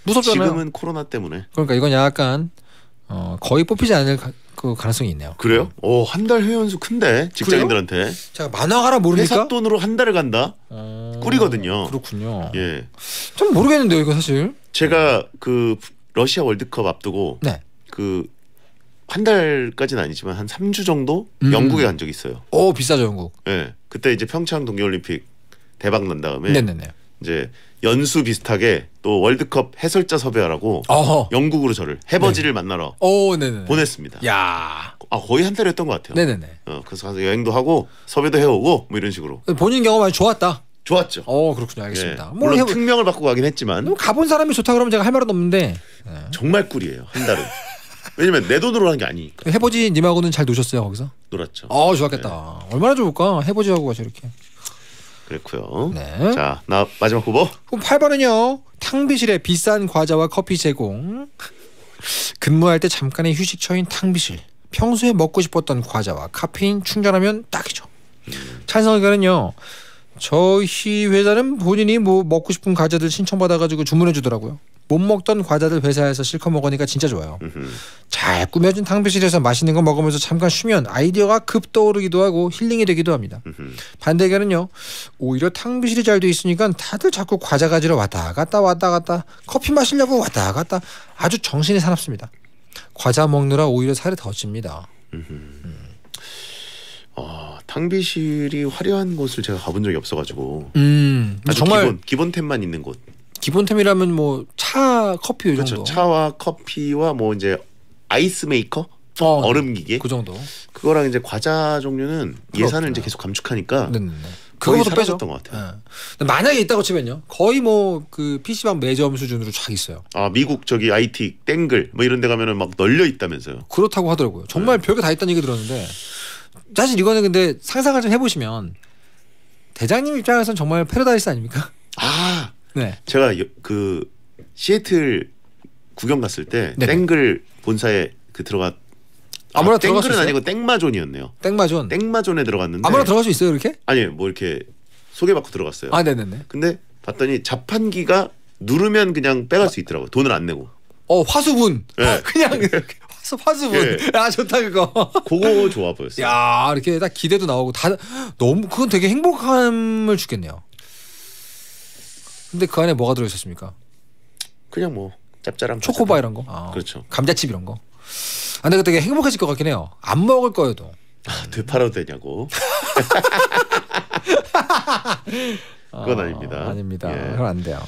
무섭잖아요. 지금은 코로나 때문에. 그러니까 이건 약간 어, 거의 뽑히지 않을 가, 그 가능성이 있네요. 그래요? 음. 오, 한달 회원수 큰데 직장인들한테. 자, 만화가라 모르니까 회사 돈으로 한 달을 간다. 어... 꿀이거든요. 그렇군요. 예. 좀 모르겠는데요, 이거 사실. 제가 그 러시아 월드컵 앞두고 네. 그 한 달까지는 아니지만 한 3주 정도 음. 영국에 간 적이 있어요. 오, 비싸죠, 영국. 예. 그때 이제 평창 동계 올림픽 대박 난 다음에 네네네. 이제 연수 비슷하게 또 월드컵 해설자 섭외하라고 어허. 영국으로 저를 해버지를 네. 만나러 오, 보냈습니다. 야. 아 거의 한달 했던 것 같아요. 네네네. 어, 그래서 가서 여행도 하고 섭외도 해오고 뭐 이런 식으로. 본인 경험이 좋았다. 좋았죠. 어 그렇군요. 알겠습니다. 네. 물론 해보... 특명을 받고 가긴 했지만 뭐 가본 사람이 좋다 그러면 제가 할 말은 없는데 네. 정말 꿀이에요 한 달은. 왜냐면 내 돈으로 하는 게 아니니까. 해보지 님하고는 잘 노셨어요 거기서? 놀았죠. 어 좋았겠다. 네. 얼마나 좋을까 해보지하고가 저렇게. 그랬고요. 네. 자, 나 마지막 후보. 그럼 8번은요. 탕비실에 비싼 과자와 커피 제공. 근무할 때 잠깐의 휴식처인 탕비실. 평소에 먹고 싶었던 과자와 카페인 충전하면 딱이죠. 음. 찬성 의견은요. 저희 회사는 본인이 뭐 먹고 싶은 과자들 신청받아가지고 주문해주더라고요. 못 먹던 과자들 회사에서 실컷 먹으니까 진짜 좋아요. 으잘 꾸며진 탕비실에서 맛있는 거 먹으면서 잠깐 쉬면 아이디어가 급 떠오르기도 하고 힐링이 되기도 합니다. 반대견은요. 오히려 탕비실이 잘 돼 있으니까 다들 자꾸 과자 가지러 왔다 갔다 왔다 갔다 커피 마시려고 왔다 갔다 아주 정신이 사납습니다. 과자 먹느라 오히려 살이 더 찝니다. 어, 탕비실이 화려한 곳을 제가 가본 적이 없어가지고 음, 정말 기본, 기본템만 있는 곳 기본템이라면 뭐차 커피 요 그렇죠. 차와 커피와 뭐 이제 아이스 메이커 어, 네. 얼음 기계 그 정도. 그거랑 이제 과자 종류는 그렇구나. 예산을 이제 계속 감축하니까 네네. 그거부터 빼줬던 것 같아요. 네. 만약에 있다고 치면요, 거의 뭐그 PC방 매점 수준으로 쫙 있어요. 아 미국 저기 IT 땡글 뭐 이런데 가면은 막 널려 있다면서요. 그렇다고 하더라고요. 정말 네. 별게 다 있다는 얘기 들었는데 사실 이거는 근데 상상을 좀 해보시면 대장님 입장에서는 정말 패러다이스 아닙니까? 아 네. 제가 그 시애틀 구경 갔을 때 네. 땡글 본사에 그 들어가 아, 아무나 아, 땡글은 아니고 땡마존이었네요. 땡마존. 땡마존에 들어갔는데 아무나 들어갈 수 있어요 이렇게? 아니 뭐 이렇게 소개받고 들어갔어요. 아 네네네. 근데 봤더니 자판기가 누르면 그냥 빼갈 수 있더라고. 돈을 안 내고. 어 화수분. 네. [LAUGHS] 그냥 화수 화수분. 네. 아 좋다 그거. 그거 좋아 보였어요. 야 이렇게 딱 기대도 나오고 다 너무 그건 되게 행복함을 주겠네요. 근데 그 안에 뭐가 들어 있었습니까? 그냥 뭐 짭짤한 초코바 이런 거. 아, 그렇죠. 감자칩 이런 거. 아, 근데 되게 행복해질 것 같긴 해요. 안 먹을 거여도. 아, 되팔아도 되냐고. [LAUGHS] 그건 아, 아닙니다. 아닙니다. 예. 그건 안 돼요.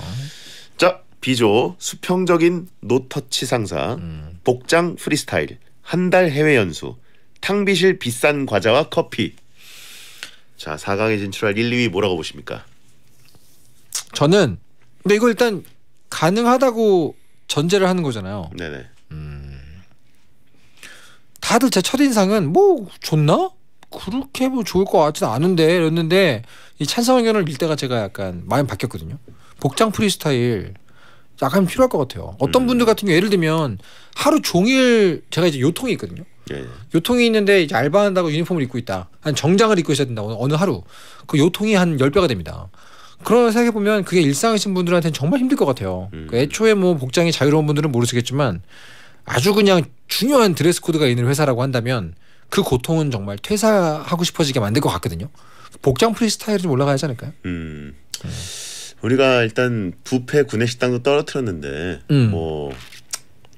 자, 비조 수평적인 노터치 상사 음. 복장 프리스타일 한 달 해외 연수 탕비실 비싼 과자와 커피. 자, 4강에 진출할 1, 2위 뭐라고 보십니까? 저는 근데 이거 일단 가능하다고 전제를 하는 거잖아요. 네네. 음. 다들 제 첫인상은 뭐 좋나? 그렇게 뭐 좋을 것 같지는 않은데 이랬는데 이 찬성 의견을 밀 때가 제가 약간 마음 바뀌었거든요. 복장 프리스타일 약간 필요할 것 같아요. 어떤 음. 분들 같은 경우 예를 들면 하루 종일 제가 이제 요통이 있거든요. 예. 요통이 있는데 이제 알바한다고 유니폼을 입고 있다. 한 정장을 입고 있어야 된다. 오늘 어느 하루. 그 요통이 한 열배가 됩니다. 그런 생각해 보면 그게 일상이신 분들한테는 정말 힘들 것 같아요. 음. 그 애초에 뭐 복장이 자유로운 분들은 모르시겠지만 아주 그냥 중요한 드레스 코드가 있는 회사라고 한다면 그 고통은 정말 퇴사하고 싶어지게 만들 것 같거든요. 복장 프리스타일이 좀 올라가야 하지 않을까요? 음. 음. 우리가 일단 부패 구내식당도 떨어뜨렸는데 음. 뭐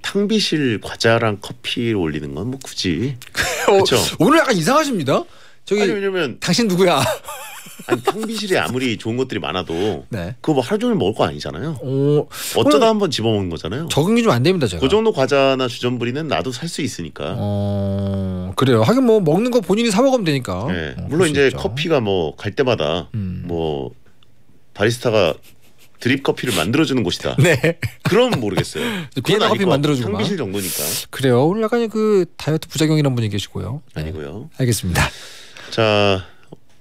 탕비실 과자랑 커피 를 올리는 건 뭐 굳이 그렇죠. 오늘 약간 이상하십니다. 저기 아니, 왜냐면 당신 누구야? 아니 탕비실에 아무리 좋은 것들이 많아도 네. 그거 뭐 하루 종일 먹을 거 아니잖아요. 오, 어, 어쩌다 한번 집어먹는 거잖아요. 적응이 좀 안 됩니다 제가. 그 정도 과자나 주전부리는 나도 살 수 있으니까. 어, 그래요. 하긴 뭐 먹는 거 본인이 사 먹으면 되니까. 네. 어, 물론 이제 있죠. 커피가 뭐 갈 때마다 음. 뭐 바리스타가 드립 커피를 만들어주는 곳이다. 네. 그럼 모르겠어요. [LAUGHS] 비엔나 커피 만들어주고 향비실 정도니까. 그래요. 오늘 약간 그 다이어트 부작용이란 분이 계시고요. 아니고요. 네. 알겠습니다. 자.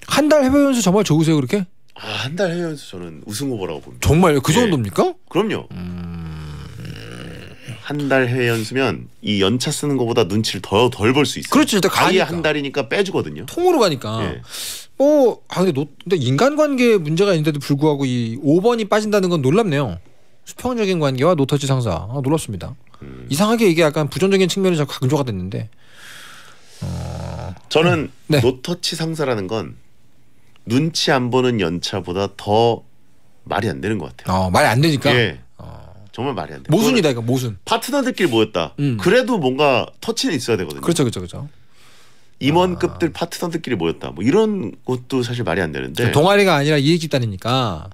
한달 해외 연수 정말 좋으세요 그렇게? 아, 한달 해외 연수 저는 우승 후보라고 봅니다. 정말요? 그 예. 정도입니까? 그럼요. 음. 한달 해외 연수면 이 연차 쓰는 것보다 눈치를 더 덜 볼 수 있어요. 그렇죠. 일단 가니까. 한 달이니까 빼주거든요. 통으로 가니까. 예. 어, 아 근데, 노, 근데 인간관계 문제가 있는데도 불구하고 이 5번이 빠진다는 건 놀랍네요. 수평적인 관계와 노터치 상사. 아, 놀랍습니다. 음. 이상하게 이게 약간 부정적인 측면이 자꾸 강조가 됐는데. 어. 저는 네. 노터치 상사라는 건 눈치 안 보는 연차보다 더 말이 안 되는 것 같아요. 어, 말이 안 되니까. 예. 어. 정말 말이 안 돼. 모순이다 이거 모순. 파트너들끼리 모였다. 음. 그래도 뭔가 터치는 있어야 되거든요. 그렇죠, 그렇죠, 그렇죠. 임원급들 아. 파트너들끼리 모였다. 뭐 이런 것도 사실 말이 안 되는데. 동아리가 아니라 이익 집단이니까.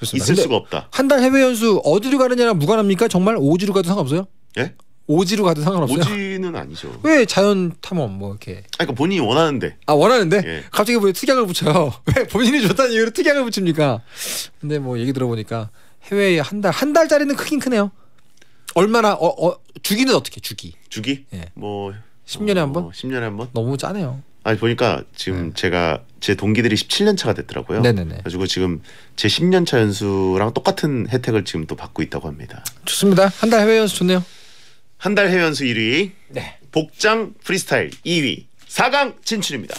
좋습니다. 있을 수가 없다. 한 달 해외 연수 어디로 가느냐랑 무관합니까? 정말 오지로 가도 상관없어요? 예? 오지로 가도 상관없어요. 오지는 아니죠. [LAUGHS] 왜 자연 탐험 뭐 이렇게. 아 그러니까 본인이 원하는데. 아 원하는데? 예. 갑자기 왜 뭐 특약을 붙여요? [LAUGHS] 왜 본인이 좋다는 이유로 특약을 붙입니까? 근데 뭐 얘기 들어보니까 해외에 한 달 한 달짜리는 크긴 크네요. 얼마나 어, 어 주기는 어떻게 주기? 주기? 예. 뭐 10년에 한 번? 10년에 어, 한 번? 너무 짜네요. 아니 보니까 지금 네. 제가 제 동기들이 17년 차가 됐더라고요. 네네네. 가지고 지금 제 10년 차 연수랑 똑같은 혜택을 지금 또 받고 있다고 합니다. 좋습니다. 한 달 해외 연수 좋네요. 한달 해외 연수 1위, 네. 복장 프리스타일 2위, 4강 진출입니다.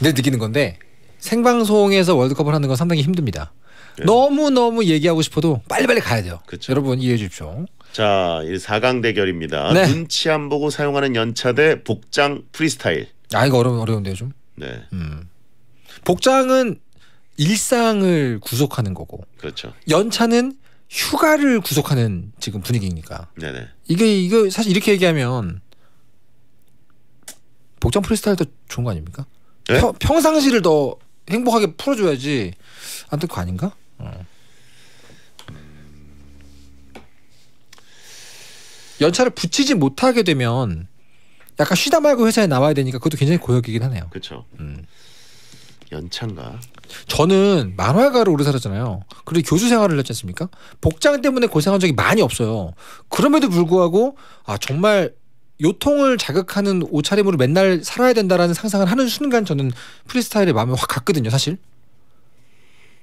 늘 느끼는 건데 생방송에서 월드컵을 하는 건 상당히 힘듭니다. 네. 너무 너무 얘기하고 싶어도 빨리빨리 가야 돼요. 그쵸. 여러분 이해해 주십시오. 자, 4강 대결입니다. 네. 눈치 안 보고 사용하는 연차 대 복장 프리스타일. 아 이거 어려 어려운데요 좀. 네. 음. 복장은 일상을 구속하는 거고. 그렇죠. 연차는 휴가를 구속하는 지금 분위기니까. 네네. 이게 이거 사실 이렇게 얘기하면 복장 프리스타일 도 좋은 거 아닙니까? 네? 평, 평상시를 더 행복하게 풀어줘야지 안 될 거 아닌가? 어. 음. 연차를 붙이지 못하게 되면 약간 쉬다 말고 회사에 나와야 되니까 그것도 굉장히 고역이긴 하네요. 그렇죠. 음. 연차가 저는 만화가로 오래 살았잖아요. 그리고 교수 생활을 했지 않습니까? 복장 때문에 고생한 적이 많이 없어요. 그럼에도 불구하고 아 정말 요통을 자극하는 옷차림으로 맨날 살아야 된다라는 상상을 하는 순간 저는 프리스타일의 마음에 확 갔거든요, 사실.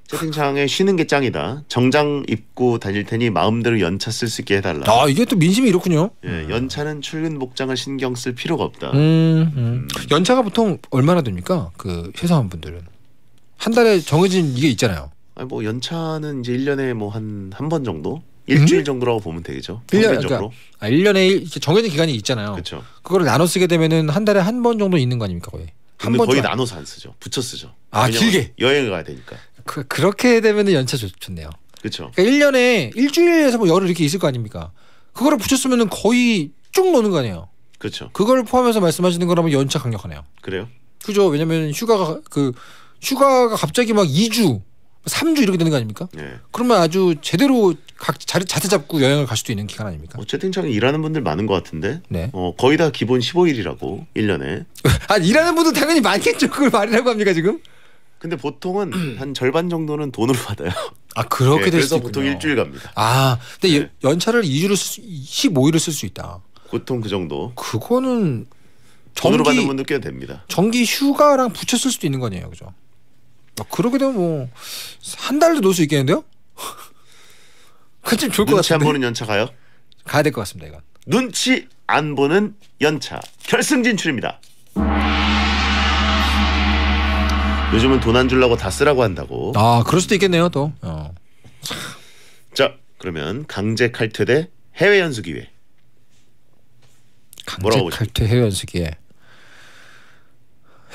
채팅창에 쉬는 게 짱이다. 정장 입고 다닐 테니 마음대로 연차 쓸 수 있게 해달라. 아 이게 또 민심이 이렇군요. 예, 음. 연차는 출근 복장을 신경 쓸 필요가 없다. 음, 음, 음. 연차가 보통 얼마나 됩니까? 그 회사원 분들은 한 달에 정해진 이게 있잖아요. 아니 뭐 연차는 이제 1년에 뭐 한 한 번 정도? 일주일 음? 정도라고 보면 되겠죠. 1년, 그러니까, 아, 1년에 정해진 기간이 있잖아요. 그렇죠. 그거를 나눠 쓰게 되면은 한 달에 한 번 정도 있는 거 아닙니까 거의? 근데 거의 나눠서 안 쓰죠. 붙여 쓰죠. 아 길게 여행을 가야 되니까. 그, 그렇게 되면 연차 좋, 좋네요. 그렇죠. 그러니까 1년에 일주일에서 뭐 열흘 이렇게 있을 거 아닙니까? 그거를 붙였으면 거의 쭉 노는 거 아니에요. 그렇죠. 그걸 포함해서 말씀하시는 거라면 연차 강력하네요. 그래요? 그죠. 왜냐면 휴가가 그 휴가가 갑자기 막 2주, 3주 이렇게 되는 거 아닙니까? 네. 그러면 아주 제대로 각 자리 자세 잡고 여행을 갈 수도 있는 기간 아닙니까? 어, 채팅창 일하는 분들 많은 것 같은데. 네. 어, 거의 다 기본 15일이라고 1년에. [LAUGHS] 아, 일하는 분들 당연히 많겠죠. 그걸 말이라고 합니까, 지금? 근데 보통은 음. 한 절반 정도는 돈으로 받아요. 아 그렇게 네, 될 수도 그래 있군요. 일주일 갑니다. 아 근데 네. 연- 차를 2주를 15일을 쓸 수 있다. 보통 그 정도. 그거는 돈으로 받는 분도 꽤 됩니다. 정기 휴가랑 붙여 쓸 수도 있는 거 아니에요, 그죠? 아, 그러게 되면 뭐한 달도 놀수 있겠는데요? [LAUGHS] 그쯤 좋을 것 눈치 안 보는 연차 가요? 가야 될 것 같습니다, 이건. 눈치 안 보는 연차 결승 진출입니다. 요즘은 돈 안 주려고 다 쓰라고 한다고. 아, 그럴 수도 있겠네요, 또. 어. 자, 그러면 강제 칼퇴 대 해외 연수 기회. 강제 칼퇴 해외 연수 기회.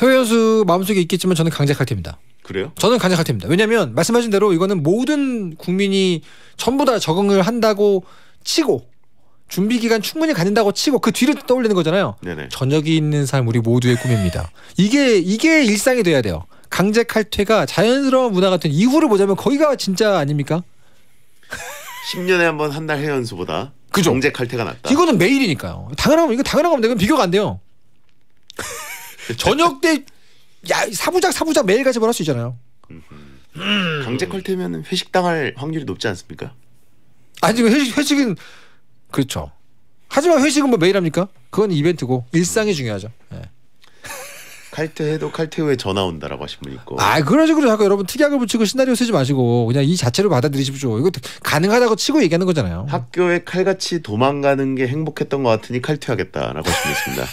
해외 연수 마음속에 있겠지만 저는 강제 칼퇴입니다. 그래요? 저는 강제 칼퇴입니다. 왜냐면 말씀하신 대로 이거는 모든 국민이 전부 다 적응을 한다고 치고 준비 기간 충분히 가진다고 치고 그 뒤를 떠올리는 거잖아요. 네네. 저녁이 있는 삶 우리 모두의 꿈입니다. 이게 이게 일상이 돼야 돼요. 강제 칼퇴가 자연스러운 문화 같은 이후를 보자면 거기가 진짜 아닙니까? 10년에 한 번 한 달 해연수보다 그죠? 강제 칼퇴가 낫다. 이거는 매일이니까요. 당연한 이거 당연한 겁니다. 이건 비교가 안 돼요. [LAUGHS] 저녁 때 야, 사부작 사부작 매일같이 벌할 수 있잖아요. 강제 칼퇴면 회식 당할 확률이 높지 않습니까? 아니 회식 회식은 그렇죠. 하지만 회식은 뭐 매일 합니까? 그건 이벤트고 일상이 중요하죠. 네. 칼퇴해도 칼퇴 후에 전화 온다라고 하신 분 있고. 아 그런 식으로 자꾸 여러분 특약을 붙이고 시나리오 쓰지 마시고 그냥 이 자체로 받아들이십시오. 이거 가능하다고 치고 얘기하는 거잖아요. 학교에 칼같이 도망가는 게 행복했던 것 같으니 칼퇴하겠다라고 하신 분 있습니다.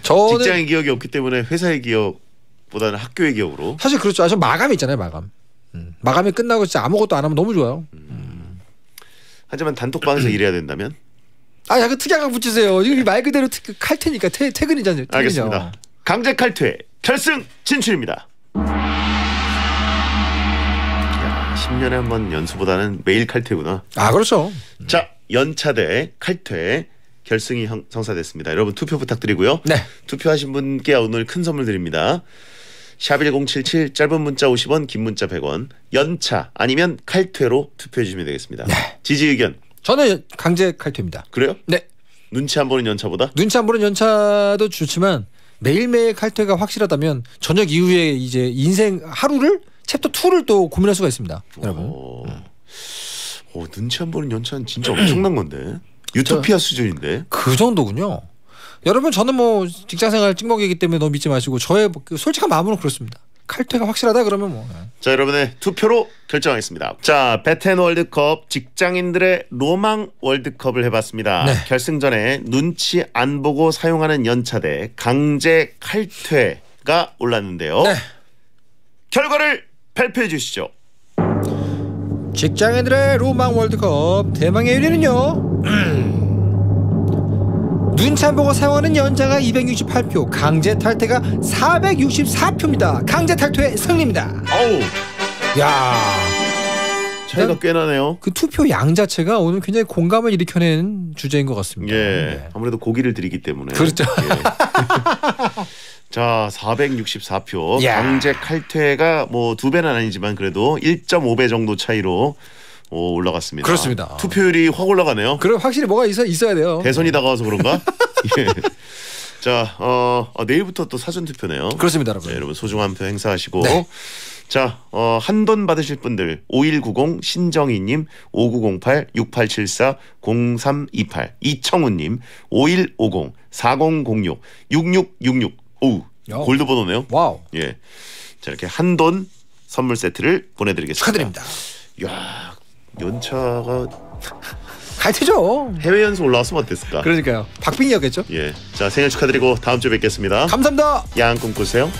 [LAUGHS] 저는 직장의 기억이 없기 때문에 회사의 기억보다는 학교의 기억으로. 사실 그렇죠. 사실 아, 마감이 있잖아요. 마감. 음. 마감이 끝나고 진짜 아무것도 안 하면 너무 좋아요. 음. 하지만 단톡방에서 [CLEARS THROAT] 일해야 된다면? 아, 약간 특약을 붙이세요. 이말 그대로 특, 칼 테니까 퇴, 퇴근이잖아요. 퇴근이죠. 알겠습니다. 강제 칼퇴 결승 진출입니다. 10년에 한 번 연수보다는 매일 칼퇴구나. 아 그렇죠. 자 연차대 칼퇴 결승이 형, 성사됐습니다. 여러분 투표 부탁드리고요. 네. 투표하신 분께 오늘 큰 선물 드립니다. 샵1077 짧은 문자 50원 긴 문자 100원 연차 아니면 칼퇴로 투표해 주시면 되겠습니다. 네. 지지 의견. 저는 강제 칼퇴입니다. 그래요? 네. 눈치 한 번은 연차보다? 눈치 한 번은 연차도 좋지만 매일매일 칼퇴가 확실하다면 저녁 이후에 이제 인생 하루를 챕터 2를 또 고민할 수가 있습니다. 여러분. 오, 어. 어, 눈치 한 보는 연차는 진짜 엄청난 건데. 유토피아 수준인데. 그 정도군요. 여러분 저는 뭐 직장생활 찍먹이기 때문에 너무 믿지 마시고 저의 뭐 그 솔직한 마음으로 그렇습니다. 칼퇴가 확실하다 그러면 뭐. 자 여러분의 투표로 결정하겠습니다. 자 베텐 월드컵 직장인들의 로망 월드컵을 해봤습니다. 네. 결승전에 눈치 안 보고 사용하는 연차대 강제 칼퇴가 올랐는데요. 네. 결과를 발표해 주시죠. 직장인들의 로망 월드컵 대망의 1위는요. 눈참보고 사용하는 연자가 268표, 강제 탈퇴가 464표입니다. 강제 탈퇴의 승리입니다. 어우. 야 차이가 꽤 나네요. 그 투표 양 자체가 오늘 굉장히 공감을 일으켜낸 주제인 것 같습니다. 예. 네. 아무래도 고기를 드리기 때문에. 그렇죠. 예. [LAUGHS] 자, 464표. 야. 강제 칼퇴가 뭐 두 배는 아니지만 그래도 1.5배 정도 차이로 오 올라갔습니다. 그렇습니다. 투표율이 확 올라가네요. 그럼 확실히 뭐가 있어 있어야 돼요. 대선이 네. 다가와서 그런가? [LAUGHS] 예. 자, 어, 아, 내일부터 또 사전 투표네요. 그렇습니다, 여러분. 네, 여러분 소중한 표 행사하시고. 네. 자, 어, 한돈 받으실 분들 5190 신정희 님, 5908 6874 0328 이청훈 님, 5150 4006 6666오 골드 번호네요. 와우. 예. 자, 이렇게 한돈 선물 세트를 보내 드리겠습니다. 축하드립니다. 야, 연차가 갈 테죠. 해외 연수 올라왔으면 어땠을까? 그러니까요. 박빙이었겠죠? 예. 자, 생일 축하드리고 다음 주에 뵙겠습니다. 감사합니다. 양 꿈꾸세요.